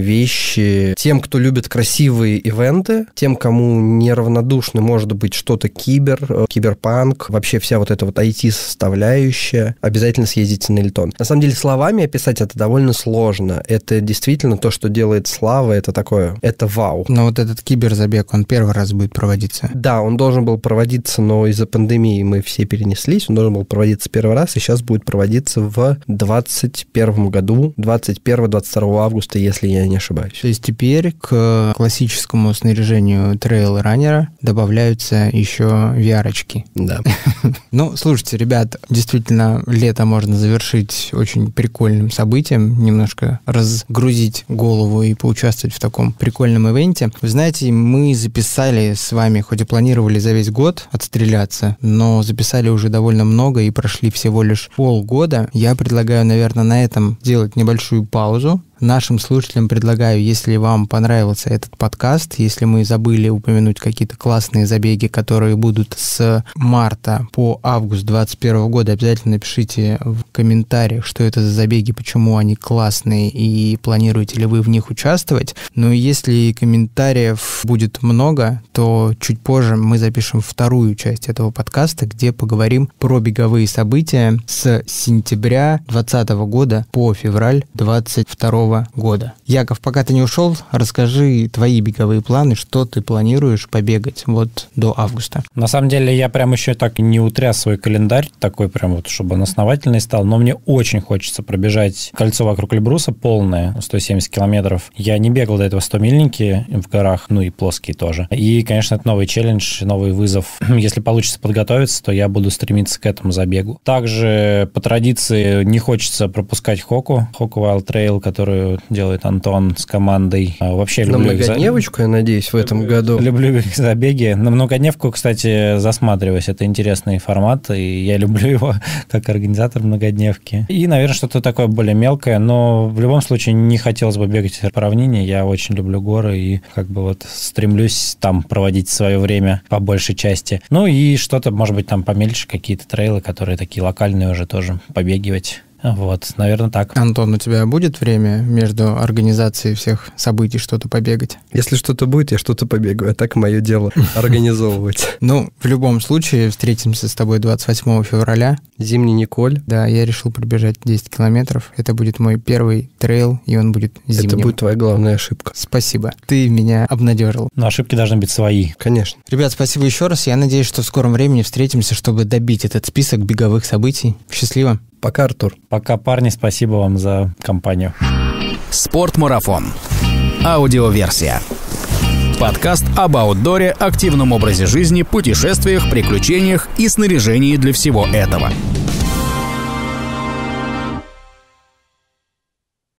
вещи. Тем, кто любит красивые ивенты, тем, кому неравнодушны, может быть, что-то кибер, э, киберпанк, вообще вся вот эта вот IT-составляющая, обязательно съездите на Эльтон. На самом деле словами описать это довольно сложно. Это действительно то, что делает Слава, это такое, это вау. Но вот этот киберзабег, он первый раз будет проводиться. Да, он должен был проводиться, но из-за пандемии мы все перенеслись, он должен был проводиться первый раз, и сейчас будет проводиться в 2021 году, 21-22 августа, если я не ошибаюсь. То есть теперь к классическому снаряжению трейл-раннера добавляются еще VR-очки. Да. Ну, слушайте, ребят, действительно, лето можно завершить очень прикольным событием, немножко разгрузить голову и поучаствовать в таком прикольном ивенте. Вы знаете, мы записали с вами, хоть и планировали за весь год отстреляться, но записали уже довольно много и прошли всего лишь полгода. Я предлагаю, наверное, на этом делать небольшую паузу, Нашим слушателям предлагаю, если вам понравился этот подкаст, если мы забыли упомянуть какие-то классные забеги, которые будут с марта по август 2021 года, обязательно напишите в комментариях, что это за забеги, почему они классные и планируете ли вы в них участвовать. Но ну если комментариев будет много, то чуть позже мы запишем вторую часть этого подкаста, где поговорим про беговые события с сентября 2020 года по февраль 2022 Нового года. Яков, пока ты не ушел, расскажи твои беговые планы, что ты планируешь побегать вот до августа. На самом деле я прям еще так не утряс свой календарь, такой прям вот, чтобы он основательный стал, но мне очень хочется пробежать кольцо вокруг Лебруса полное, 170 километров. Я не бегал до этого 100 мильники в горах, ну и плоские тоже. И, конечно, это новый челлендж, новый вызов. Если получится подготовиться, то я буду стремиться к этому забегу. Также по традиции не хочется пропускать Хоку, Хоку Wild Trail, который которую делает Антон с командой. А, вообще люблю На многодневочку, за... я надеюсь, в этом году. Люблю их забеги. На многодневку, кстати, засматриваюсь. Это интересный формат, и я люблю его как организатор многодневки. И, наверное, что-то такое более мелкое, но в любом случае не хотелось бы бегать в равнине. Я очень люблю горы и как бы вот стремлюсь там проводить свое время по большей части. Ну и что-то, может быть, там помельче, какие-то трейлы, которые такие локальные уже тоже побегивать. Вот, наверное, так. Антон, у тебя будет время между организацией всех событий что-то побегать? Если что-то будет, я что-то побегаю, а так мое дело организовывать. Ну, в любом случае, встретимся с тобой 28 февраля. Зимний Николь. Да, я решил пробежать 10 километров. Это будет мой первый трейл, и он будет зимним. Это будет твоя главная ошибка. Спасибо. Ты меня обнадежил. Но ошибки должны быть свои. Конечно. Ребят, спасибо еще раз. Я надеюсь, что в скором времени встретимся, чтобы добить этот список беговых событий. Счастливо. Пока, Артур. Пока, парни. Спасибо вам за компанию. Спортмарафон. Аудиоверсия. Подкаст об аутдоре, активном образе жизни, путешествиях, приключениях и снаряжении для всего этого.